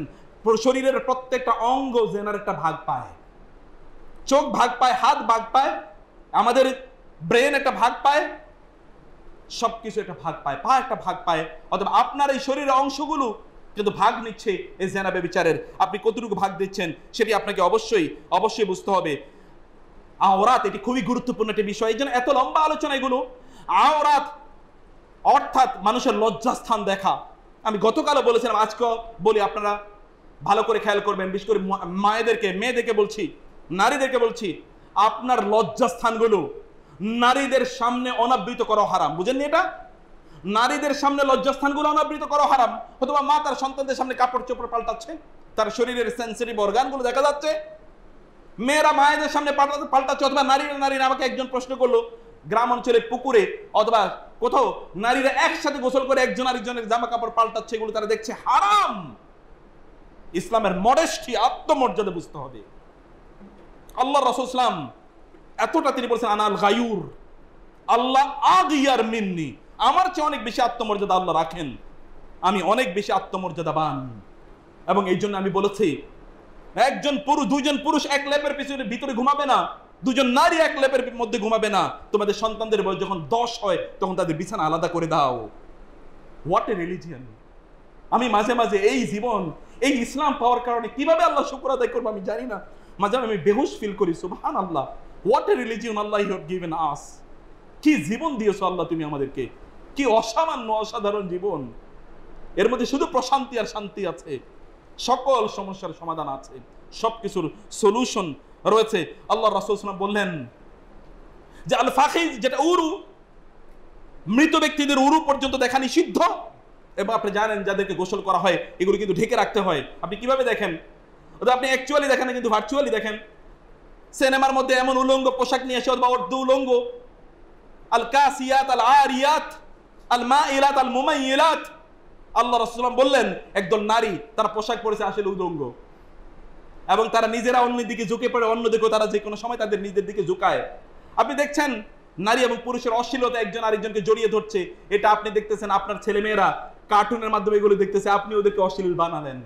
শরীরের প্রত্যেকটা অঙ্গ জেনার একটা ভাগ পায় চোখ ভাগ পায় হাত ভাগ পায় আমাদের ব্রেন একটা ভাগ পায় সব কিছু একটা ভাগ পায় পা একটা ভাগ পায় অথবা আপনার এই শরীরের অংশগুলো কিন্তু ভাগ নিচ্ছে এই জেনা বেবিচারের আপনি কতটুকু ভাগ দিচ্ছেন সেটি আপনাকে অবশ্যই অবশ্যই বুঝতে হবে আওরাত এটি খুবই গুরুত্বপূর্ণ একটি বিষয় এই জন্য এত লম্বা আলোচনা এগুলো আওরাত অর্থাৎ মানুষের লজ্জাস্থান দেখা আমি গতকালও বলেছিলাম আজকে বলি আপনারা ভালো করে খেয়াল করবেন বিশেষ করে মায়েদেরকে মেয়েদেরকে বলছি নারীদেরকে বলছি আপনার লজ্জাস্থানগুলো নারীদের সামনে অনাবৃত করা হারাম বুঝেননি এটা নারীদের সামনে লজ্জাস্থানগুলো অনাবৃত করা হারাম অথবা মা তার সন্তানদের সামনে কাপড় চোপড় পাল্টাচ্ছে তার শরীরের সেন্সিটিভ অর্গানগুলো দেখা যাচ্ছে মেয়েরা মায়েদের সামনে পাল্টাতে পাল্টাচ্ছে অথবা নারীরা নারীরা আমাকে একজন প্রশ্ন করলো গ্রাম অঞ্চলে পুকুরে অথবা কোথাও নারীরা একসাথে গোসল করে একজন আরেকজনের জামা কাপড় পাল্টাচ্ছে এগুলো তারা দেখছে হারাম ইসলামের মডেস্টি আত্মমর্যাদা বুঝতে হবে আল্লাহ রসুল ইসলাম এতটা তিনি বলছেন আনাল গায়ুর আল্লাহ আগিয়ার মিন্নি আমার চেয়ে অনেক বেশি আত্মমর্যাদা আল্লাহ রাখেন আমি অনেক বেশি আত্মমর্যাদাবান এবং এই জন্য আমি বলেছি একজন পুরুষ দুইজন পুরুষ এক ল্যাপের পিছনে ভিতরে ঘুমাবে না দুজন নারী এক ল্যাপের মধ্যে ঘুমাবে না তোমাদের সন্তানদের বয়স যখন দশ হয় তখন তাদের বিছানা আলাদা করে দাও হোয়াট এ রিলিজিয়ান আমি মাঝে মাঝে এই জীবন এই ইসলাম পাওয়ার কারণে কিভাবে আল্লাহ শুক্র আদায় করবো আমি জানি না মাঝে আমি বেহুশ ফিল করি সুবহান আল্লাহ what a religion Allah have given us কি জীবন দিয়েছো আল্লাহ তুমি আমাদেরকে কি অসামান্য অসাধারণ জীবন এর মধ্যে শুধু প্রশান্তি আর শান্তি আছে সকল সমস্যার সমাধান আছে সব কিছুর সলিউশন রয়েছে আল্লাহ রাসুল রাসুলাম বললেন যে আল ফাখিজ যেটা উরু মৃত ব্যক্তিদের উরু পর্যন্ত দেখা নিষিদ্ধ এবং আপনি জানেন যাদেরকে গোসল করা হয় এগুলো কিন্তু ঢেকে রাখতে হয় আপনি কিভাবে দেখেন আপনি অ্যাকচুয়ালি দেখেন কিন্তু ভার্চুয়ালি দেখেন সিনেমার মধ্যে এমন উলঙ্গ পোশাক নিয়ে এসে বা অর্ধ উলঙ্গ আল কাসিয়াত আল আরিয়াত আল মা ইলাত আল ইলাত আল্লাহ রসুল্লাম বললেন একদল নারী তারা পোশাক পরেছে আসলে উদঙ্গ এবং তারা নিজেরা অন্যের দিকে ঝুঁকে পড়ে অন্যদিকেও তারা যে কোনো সময় তাদের নিজের দিকে ঝুঁকায় আপনি দেখছেন নারী এবং পুরুষের অশ্লীলতা একজন আরেকজনকে জড়িয়ে ধরছে এটা আপনি দেখতেছেন আপনার ছেলেমেয়েরা কার্টুনের মাধ্যমে এগুলো দেখতেছে আপনি ওদেরকে অশ্লীল বানালেন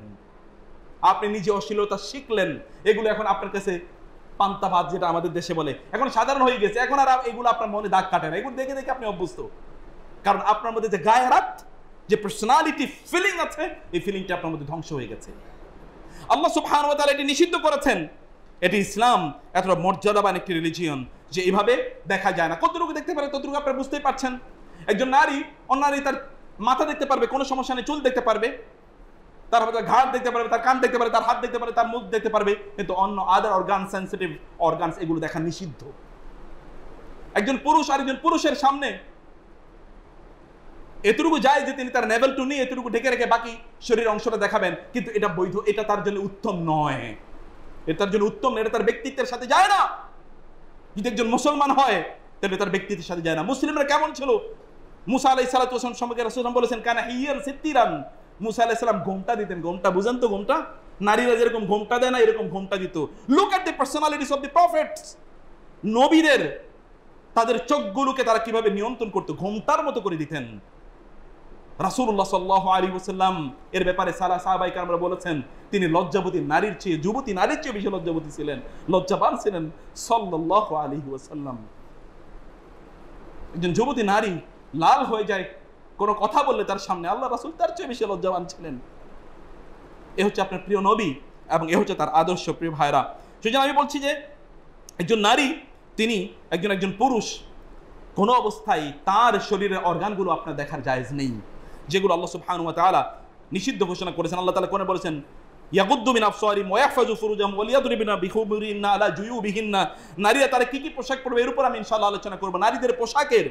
আপনি নিজে অশ্লীলতা শিখলেন এগুলো এখন আপনার কাছে পান্তা ভাত যেটা আমাদের দেশে বলে এখন সাধারণ হয়ে গেছে এখন আর এগুলো আপনার মনে দাগ কাটে না এগুলো দেখে দেখে আপনি অভ্যস্ত কারণ আপনার মধ্যে যে গায়ে হাত যে পার্সোনালিটি ফিলিং আছে এই ফিলিংটা আপনার মধ্যে ধ্বংস হয়ে গেছে আল্লাহ সুবহানাহু ওয়া তাআলা এটি নিষিদ্ধ করেছেন এটি ইসলাম এতটা মর্যাদাবান একটি রিলিজিয়ন যে এভাবে দেখা যায় না কতটুকু দেখতে পারে ততটুকু আপনারা বুঝতেই পারছেন একজন নারী অন্য নারী তার মাথা দেখতে পারবে কোনো সমস্যা নেই চুল দেখতে পারবে তার তার ঘাট দেখতে পারবে তার কান দেখতে পারবে তার হাত দেখতে পারে তার মুখ দেখতে পারবে কিন্তু অন্য আদার অর্গান সেন্সিটিভ অর্গানস এগুলো দেখা নিষিদ্ধ একজন পুরুষ আর একজন পুরুষের সামনে এতটুকু যায় যে তিনি তার নেভেল টু নিয়ে এতটুকু ঢেকে রেখে বাকি শরীরের অংশটা দেখাবেন কিন্তু এটা বৈধ এটা তার জন্য উত্তম নয় এটা তার জন্য উত্তম এটা তার ব্যক্তিত্বের সাথে যায় না যদি একজন মুসলমান হয় তাহলে তার ব্যক্তিত্বের সাথে যায় না মুসলিমরা কেমন ছিল মুসা আলাই সালাত হোসেন সম্পর্কে রাসুলাম বলেছেন কানা হিয়ান সিদ্দিরান মুসা আলাই সালাম ঘোমটা দিতেন ঘোমটা বুঝেন তো ঘোমটা নারীরা যেরকম ঘোমটা দেয় না এরকম ঘোমটা দিত look at the personalities of the prophets নবীদের তাদের চোখগুলোকে তারা কিভাবে নিয়ন্ত্রণ করতো ঘোমটার মতো করে দিতেন রাসুল্লাহ সাল্লাহ আলী ওসাল্লাম এর ব্যাপারে সারা সাহাবাইকে আমরা বলেছেন তিনি লজ্জাবতী নারীর চেয়ে যুবতী নারীর চেয়ে বেশি লজ্জাবতী ছিলেন লজ্জাবান ছিলেন সাল্লাহ আলী ওসাল্লাম একজন যুবতী নারী লাল হয়ে যায় কোনো কথা বললে তার সামনে আল্লাহ রাসুল তার চেয়ে বেশি লজ্জাবান ছিলেন এ হচ্ছে আপনার প্রিয় নবী এবং এ হচ্ছে তার আদর্শ প্রিয় ভাইরা সেই আমি বলছি যে একজন নারী তিনি একজন একজন পুরুষ কোনো অবস্থায় তার শরীরের অর্গানগুলো আপনার দেখার জায়জ নেই যেগুলো আল্লাহ সুবহানুয়া তালা নিষিদ্ধ ঘোষণা করেছেন আল্লাহ তালা কোনে বলেছেন ইয়াকুদ্দুমিন আফসারি ময়াফাজু ফুরুজাম ওলিয়াদুরিবিনা বিহুবিনা আলা জুয়ুবিহিন্না নারীরা তারা কী কী পোশাক পরবে এর উপর আমি ইনশাআল্লাহ আলোচনা করবো নারীদের পোশাকের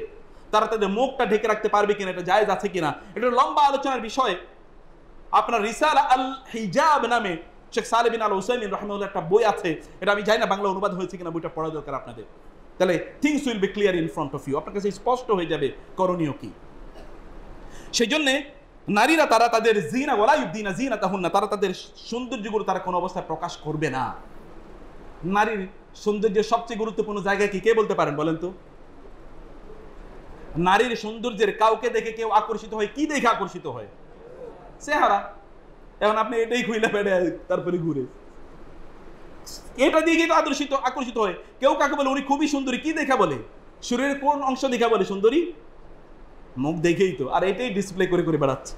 তারা তাদের মুখটা ঢেকে রাখতে পারবে কিনা এটা জায়েজ আছে কিনা এটা লম্বা আলোচনার বিষয় আপনার রিসাল আল হিজাব নামে শেখ সালেবিন আল হুসাইমিন রহমুল্লাহ একটা বই আছে এটা আমি জানি না বাংলা অনুবাদ হয়েছে কিনা বইটা পড়া দরকার আপনাদের তাহলে things will be clear in front of you আপনার কাছে স্পষ্ট হয়ে যাবে করণীয় কী সেই জন্যে নারীরা তারা তাদের জিনা গলায় দিনা জিনা তাহুন না তারা তাদের সৌন্দর্যগুলো তারা কোনো অবস্থায় প্রকাশ করবে না নারীর সৌন্দর্যের সবচেয়ে গুরুত্বপূর্ণ জায়গায় কি কে বলতে পারেন বলেন তো নারীর সৌন্দর্যের কাউকে দেখে কেউ আকর্ষিত হয় কি দেখে আকর্ষিত হয় চেহারা এখন আপনি এটাই খুইলা পেটে তারপরে ঘুরে এটা দেখে কেউ আদর্শিত আকর্ষিত হয় কেউ কাকে বলে উনি খুবই সুন্দরী কি দেখা বলে শরীরের কোন অংশ দেখা বলে সুন্দরী মুখ দেখেই তো আর এটাই ডিসপ্লে করে করে বেড়াচ্ছে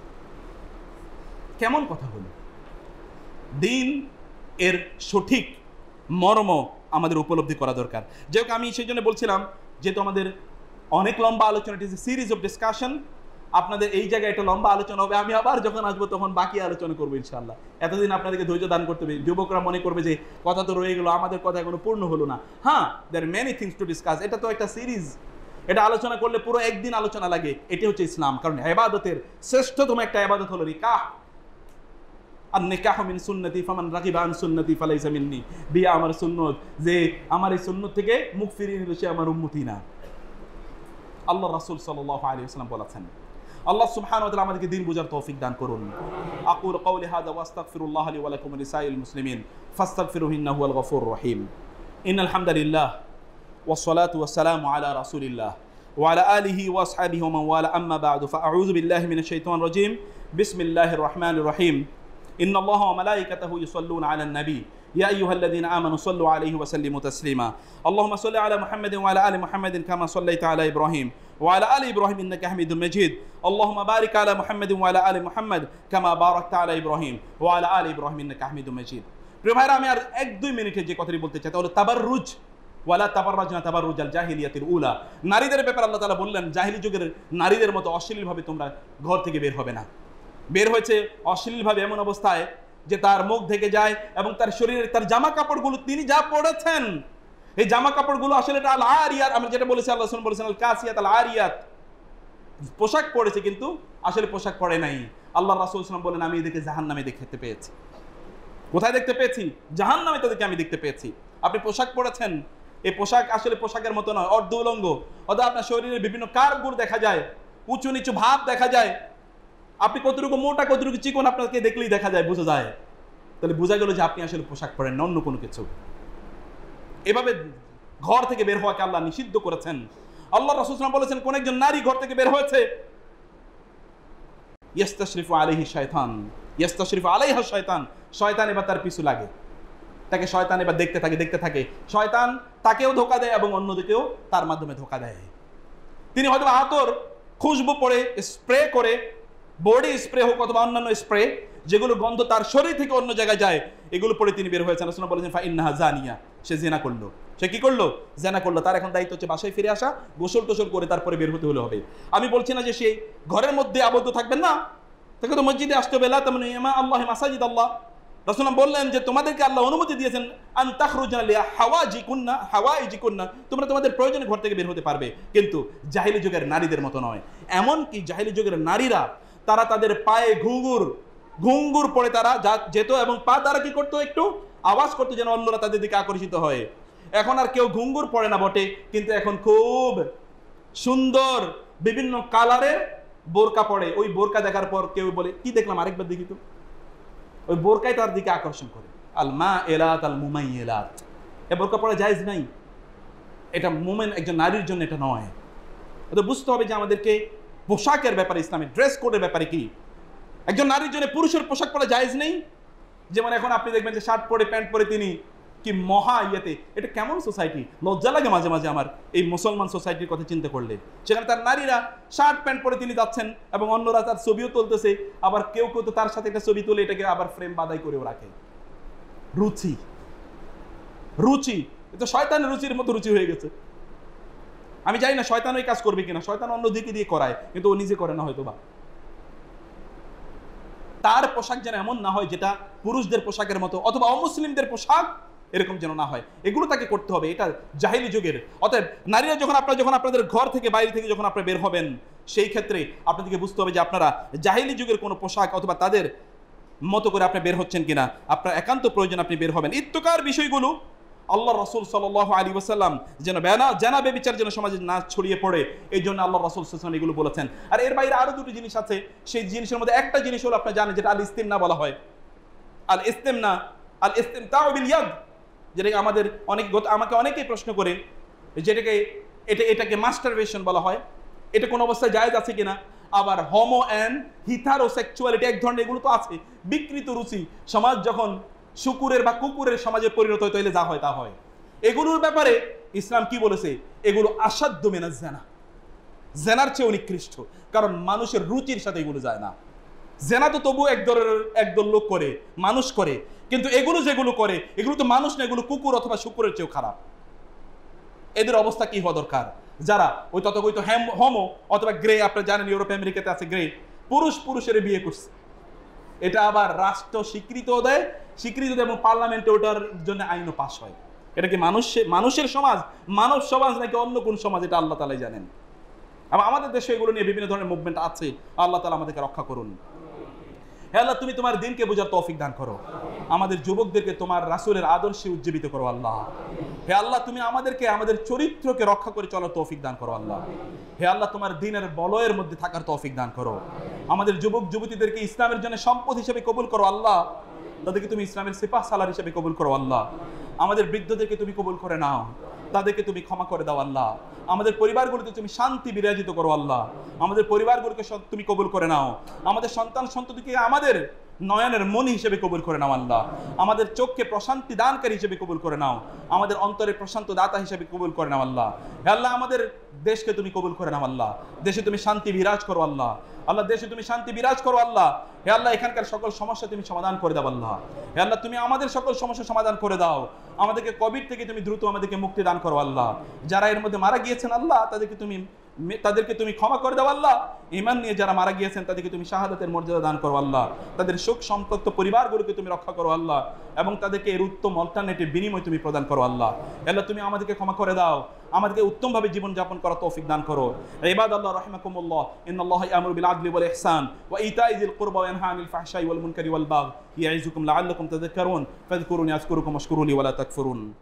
কেমন কথা হলো দিন এর সঠিক মর্ম আমাদের উপলব্ধি করা দরকার যেহেতু আমি সেই জন্য বলছিলাম যেহেতু আমাদের অনেক লম্বা আলোচনা it a series of discussion আপনাদের এই জায়গায় একটা লম্বা আলোচনা হবে আমি আবার যখন আসবো তখন বাকি আলোচনা করবো ইনশাল্লাহ এতদিন আপনাদেরকে ধৈর্য দান করতে হবে যুবকরা মনে করবে যে কথা তো রয়ে গেলো আমাদের কথা এখনো পূর্ণ হলো না হ্যাঁ there many things to discuss এটা তো একটা সিরিজ এটা আলোচনা করলে পুরো একদিন আলোচনা লাগে এটি হচ্ছে ইসলাম কারণ হেবাদতের শ্রেষ্ঠতম একটা হেবাদত হলো নিকাহ আর নিকাহ মিন সুন্নতি সুন্নতি বিয়া আমার সুন্নত যে আমার এই সুন্নত থেকে মুখ ফিরিয়ে নিল সে আমার উন্মতি না আল্লাহ রাসুল সাল্লাহ আলী ইসলাম বলেছেন আল্লাহ সুবহান ওয়া তাআলা আমাদেরকে দিন বুঝার তৌফিক দান করুন আকুল কওলি হাযা ওয়া আস্তাগফিরুল্লাহ লি ওয়া লাকুম লিসাইল মুসলিমিন ফাস্তাগফিরুহু ইন্নাহু আল রহিম ইন হামদুলিল্লাহ والصلاة والسلام على رسول الله وعلى آله وأصحابه ومن والاه أما بعد فأعوذ بالله من الشيطان الرجيم بسم الله الرحمن الرحيم إن الله وملائكته يصلون على النبي يا أيها الذين آمنوا صلوا عليه وسلموا تسليما اللهم صل على محمد وعلى آل محمد كما صليت على إبراهيم وعلى آل إبراهيم إنك حميد مجيد اللهم بارك على محمد وعلى آل محمد كما باركت على إبراهيم وعلى آل إبراهيم إنك حميد مجيد প্রিয় ভাইরা আমি আর এক দুই মিনিটে যে কথাটি বলতে চাই তাহলে ওয়ালা তাবাররাজনা তাবাররুজাল জাহিলিয়াতিল উলা নারীদের ব্যাপারে আল্লাহ তালা বললেন জাহিলি যুগের নারীদের মতো অশ্লীলভাবে তোমরা ঘর থেকে বের হবে না বের হয়েছে অশ্লীলভাবে এমন অবস্থায় যে তার মুখ থেকে যায় এবং তার শরীরের তার জামা কাপড়গুলো তিনি যা পড়েছেন এই জামা কাপড়গুলো আসলে এটা আল আরিয়াত আমরা যেটা বলেছি আল্লাহ বলেছেন আল কাসিয়াত আল আরিয়াত পোশাক পড়েছে কিন্তু আসলে পোশাক পরে নাই আল্লাহ রাসুল ইসলাম বলেন আমি এদেরকে জাহান নামে দেখতে পেয়েছি কোথায় দেখতে পেয়েছি জাহান নামে তাদেরকে আমি দেখতে পেয়েছি আপনি পোশাক পরেছেন এই পোশাক আসলে পোশাকের মতো নয় অর্ধ উলঙ্গ অর্থাৎ আপনার শরীরের বিভিন্ন কারগুর দেখা যায় উঁচু নিচু ভাব দেখা যায় আপনি কতটুকু মোটা কতটুকু চিকন আপনাকে দেখলেই দেখা যায় বোঝা যায় তাহলে বোঝা গেল যে আপনি আসলে পোশাক পরেন না অন্য কোনো কিছু এভাবে ঘর থেকে বের হওয়াকে আল্লাহ নিষিদ্ধ করেছেন আল্লাহ রসুলাম বলেছেন কোন একজন নারী ঘর থেকে বের হয়েছে ইয়াস্তা শরীফ আলহি শয়তান ইয়াস্তা শরীফ আলাইহা শয়তান শয়তান এবার তার পিছু লাগে তাকে শয়তান এবার দেখতে থাকে দেখতে থাকে শয়তান তাকেও ধোকা দেয় এবং অন্যদিকেও তার মাধ্যমে ধোকা দেয় তিনি হয়তো আতর খুশবু পড়ে স্প্রে করে বডি স্প্রে হোক অথবা অন্যান্য স্প্রে যেগুলো গন্ধ তার শরীর থেকে অন্য জায়গায় যায় এগুলো পরে তিনি বের হয়েছেন আসলে বলেছেন ফাইন্নাহা জানিয়া সে জেনা করলো সে কি করলো জেনা করলো তার এখন দায়িত্ব হচ্ছে বাসায় ফিরে আসা গোসল টোসল করে তারপরে বের হতে হলে হবে আমি বলছি না যে সে ঘরের মধ্যে আবদ্ধ থাকবেন না তাকে তো মসজিদে আসতে বেলা তেমন আল্লাহ মাসাজিদ আল্লাহ রসুলাম বললেন যে তোমাদেরকে আল্লাহ অনুমতি দিয়েছেন আন আন্তাখরুজালিয়া হাওয়া জিকুন্না হাওয়া জিকুন্না তোমরা তোমাদের প্রয়োজনে ঘর থেকে বের হতে পারবে কিন্তু জাহিলি যুগের নারীদের মতো নয় এমনকি জাহিলি যুগের নারীরা তারা তাদের পায়ে ঘুঙ্গুর ঘুঙ্গুর পড়ে তারা যা যেত এবং পা তারা কি করতো একটু আওয়াজ করতো যেন অন্যরা তাদের দিকে আকর্ষিত হয় এখন আর কেউ ঘুঙ্গুর পড়ে না বটে কিন্তু এখন খুব সুন্দর বিভিন্ন কালারের বোরকা পড়ে ওই বোরকা দেখার পর কেউ বলে কি দেখলাম আরেকবার দেখি তো ওই বোরকাই তার দিকে আকর্ষণ করে আল মা এলাত আল মুমাই এলাত এ বোরকা পরা যায়জ নাই এটা মোমেন একজন নারীর জন্য এটা নয় তো বুঝতে হবে যে আমাদেরকে পোশাকের ব্যাপারে ইসলামে ড্রেস কোডের ব্যাপারে কি একজন নারীর জন্য পুরুষের পোশাক পরা যায়জ নেই যেমন এখন আপনি দেখবেন যে শার্ট পরে প্যান্ট পরে তিনি কি মহা ইয়েতে এটা কেমন সোসাইটি লজ্জা লাগে মাঝে মাঝে আমার এই মুসলমান সোসাইটির কথা চিন্তা করলে সেখানে তার নারীরা শার্ট প্যান্ট পরে তিনি যাচ্ছেন এবং অন্যরা তার ছবিও তুলতেছে আবার কেউ কেউ তো তার সাথে একটা ছবি তুলে এটাকে আবার ফ্রেম বাদাই করেও রাখে রুচি রুচি এতো শয়তান রুচির মতো রুচি হয়ে গেছে আমি জানি না শয়তান ওই কাজ করবে কিনা শয়তান অন্য দিকে দিয়ে করায় কিন্তু ও নিজে করে না হয়তো বা তার পোশাক যেন এমন না হয় যেটা পুরুষদের পোশাকের মতো অথবা অমুসলিমদের পোশাক এরকম যেন না হয় এগুলো তাকে করতে হবে এটা জাহিলি যুগের অতএব নারীরা যখন আপনারা যখন আপনাদের ঘর থেকে বাইরে থেকে যখন আপনারা বের হবেন সেই ক্ষেত্রে আপনাদেরকে বুঝতে হবে যে আপনারা জাহিলি যুগের কোনো পোশাক অথবা তাদের মতো করে আপনি বের হচ্ছেন কিনা আপনার একান্ত প্রয়োজন আপনি বের হবেন ইত্যকার বিষয়গুলো আল্লাহ রসুল সাল আলী ওসাল্লাম যেন বেনা জানা বেবিচার যেন সমাজে না ছড়িয়ে পড়ে এই জন্য আল্লাহ রসুল সাল্লাম এগুলো বলেছেন আর এর বাইরে আরও দুটি জিনিস আছে সেই জিনিসের মধ্যে একটা জিনিস হলো আপনার জানেন যেটা আল ইস্তেমনা বলা হয় আল ইস্তেমনা আল ইস্তেম বিল ইয়াদ যেটাকে আমাদের অনেক আমাকে অনেকেই প্রশ্ন করে যেটাকে এটা এটাকে মাস্টারবেশন বলা হয় এটা কোনো অবস্থায় জায়েজ আছে কিনা আবার হোমো অ্যান্ড হিথারো সেক্সুয়ালিটি এক ধরনের এগুলো তো আছে বিকৃত রুচি সমাজ যখন শুকুরের বা কুকুরের সমাজে পরিণত হয় তাহলে যা হয় তা হয় এগুলোর ব্যাপারে ইসলাম কি বলেছে এগুলো আসাধ্য মেনা জেনা জেনার চেয়েও অনিকৃষ্ট কারণ মানুষের রুচির সাথে এগুলো যায় না জেনা তো তবু এক দলের একদল লোক করে মানুষ করে কিন্তু এগুলো যেগুলো করে এগুলো তো মানুষ না এগুলো কুকুর অথবা শুকুরের চেয়েও খারাপ এদের অবস্থা কি হওয়া দরকার যারা ওই তথাকথিত হ্যাম হোমো অথবা গ্রে আপনারা জানেন ইউরোপ আমেরিকাতে আছে গ্রে পুরুষ পুরুষের বিয়ে করছে এটা আবার রাষ্ট্র স্বীকৃত দেয় স্বীকৃত দেয় এবং পার্লামেন্টে ওটার জন্য আইনও পাশ হয় এটা কি মানুষের মানুষের সমাজ মানব সমাজ নাকি অন্য কোন সমাজ এটা আল্লাহ তালাই জানেন এবং আমাদের দেশে এগুলো নিয়ে বিভিন্ন ধরনের মুভমেন্ট আছে আল্লাহ তালা আমাদেরকে রক্ষা করুন হে আল্লাহ তুমি তোমার দিনকে বোঝার তৌফিক দান করো আমাদের যুবকদেরকে তোমার রাসুলের আদর্শে উজ্জীবিত করো আল্লাহ হে আল্লাহ তুমি আমাদেরকে আমাদের চরিত্রকে রক্ষা করে চলার তৌফিক দান করো আল্লাহ হে আল্লাহ তোমার দিনের বলয়ের মধ্যে থাকার তৌফিক দান করো আমাদের যুবক যুবতীদেরকে ইসলামের জন্য সম্পদ হিসেবে কবুল করো আল্লাহ তাদেরকে তুমি ইসলামের সিপাহ সালার হিসেবে কবুল করো আল্লাহ আমাদের বৃদ্ধদেরকে তুমি কবুল করে নাও তাদেরকে তুমি ক্ষমা করে দাও আল্লাহ আমাদের পরিবারগুলিতে তুমি শান্তি বিরাজিত করো আল্লাহ আমাদের পরিবারগুলিকে তুমি কবুল করে নাও আমাদের সন্তান সন্ততিকে আমাদের নয়নের মনি হিসেবে কবুল করে নাও আল্লাহ আমাদের চোখকে প্রশান্তি দানকারী হিসেবে কবুল করে নাও আমাদের অন্তরে প্রশান্ত দাতা হিসেবে কবুল করে নাও আল্লাহ আল্লাহ আমাদের দেশকে তুমি কবুল করে নাও আল্লাহ দেশে তুমি শান্তি বিরাজ করো আল্লাহ আল্লাহ দেশে তুমি শান্তি বিরাজ করো আল্লাহ হে আল্লাহ এখানকার সকল সমস্যা তুমি সমাধান করে দাও আল্লাহ হে আল্লাহ তুমি আমাদের সকল সমস্যা সমাধান করে দাও আমাদেরকে কোভিড থেকে তুমি দ্রুত আমাদেরকে মুক্তি দান করো আল্লাহ যারা এর মধ্যে মারা গিয়েছেন আল্লাহ তাদেরকে তুমি তাদেরকে তুমি ক্ষমা করে দাও আল্লাহ ইমান নিয়ে যারা মারা গিয়েছেন তাদেরকে তুমি শাহাদাতের মর্যাদা দান করো আল্লাহ তাদের শোক পরিবার পরিবারগুলোকে তুমি রক্ষা করো আল্লাহ এবং তাদেরকে এর উত্তম অল্টারনেটিভ বিনিময় তুমি প্রদান করো আল্লাহ আল্লাহ তুমি আমাদেরকে ক্ষমা করে দাও আমাদেরকে উত্তমভাবে জীবনযাপন করা তৌফিক দান করো এবাদ আল্লাহ রহমাকুমুল্লাহ ইন আল্লাহ আমর বিল আদলি ওয়াল ইহসান ওয়া ইতাই কুরবা ওয়া ইয়ানহা আনিল ফাহশাই ওয়াল মুনকারি ওয়াল বাগ ইয়াইযুকুম লাআল্লাকুম তাযাক্কারুন ফাযকুরুনি আযকুরুকুম ওয়াশকুরুলি লা তাকফুরুন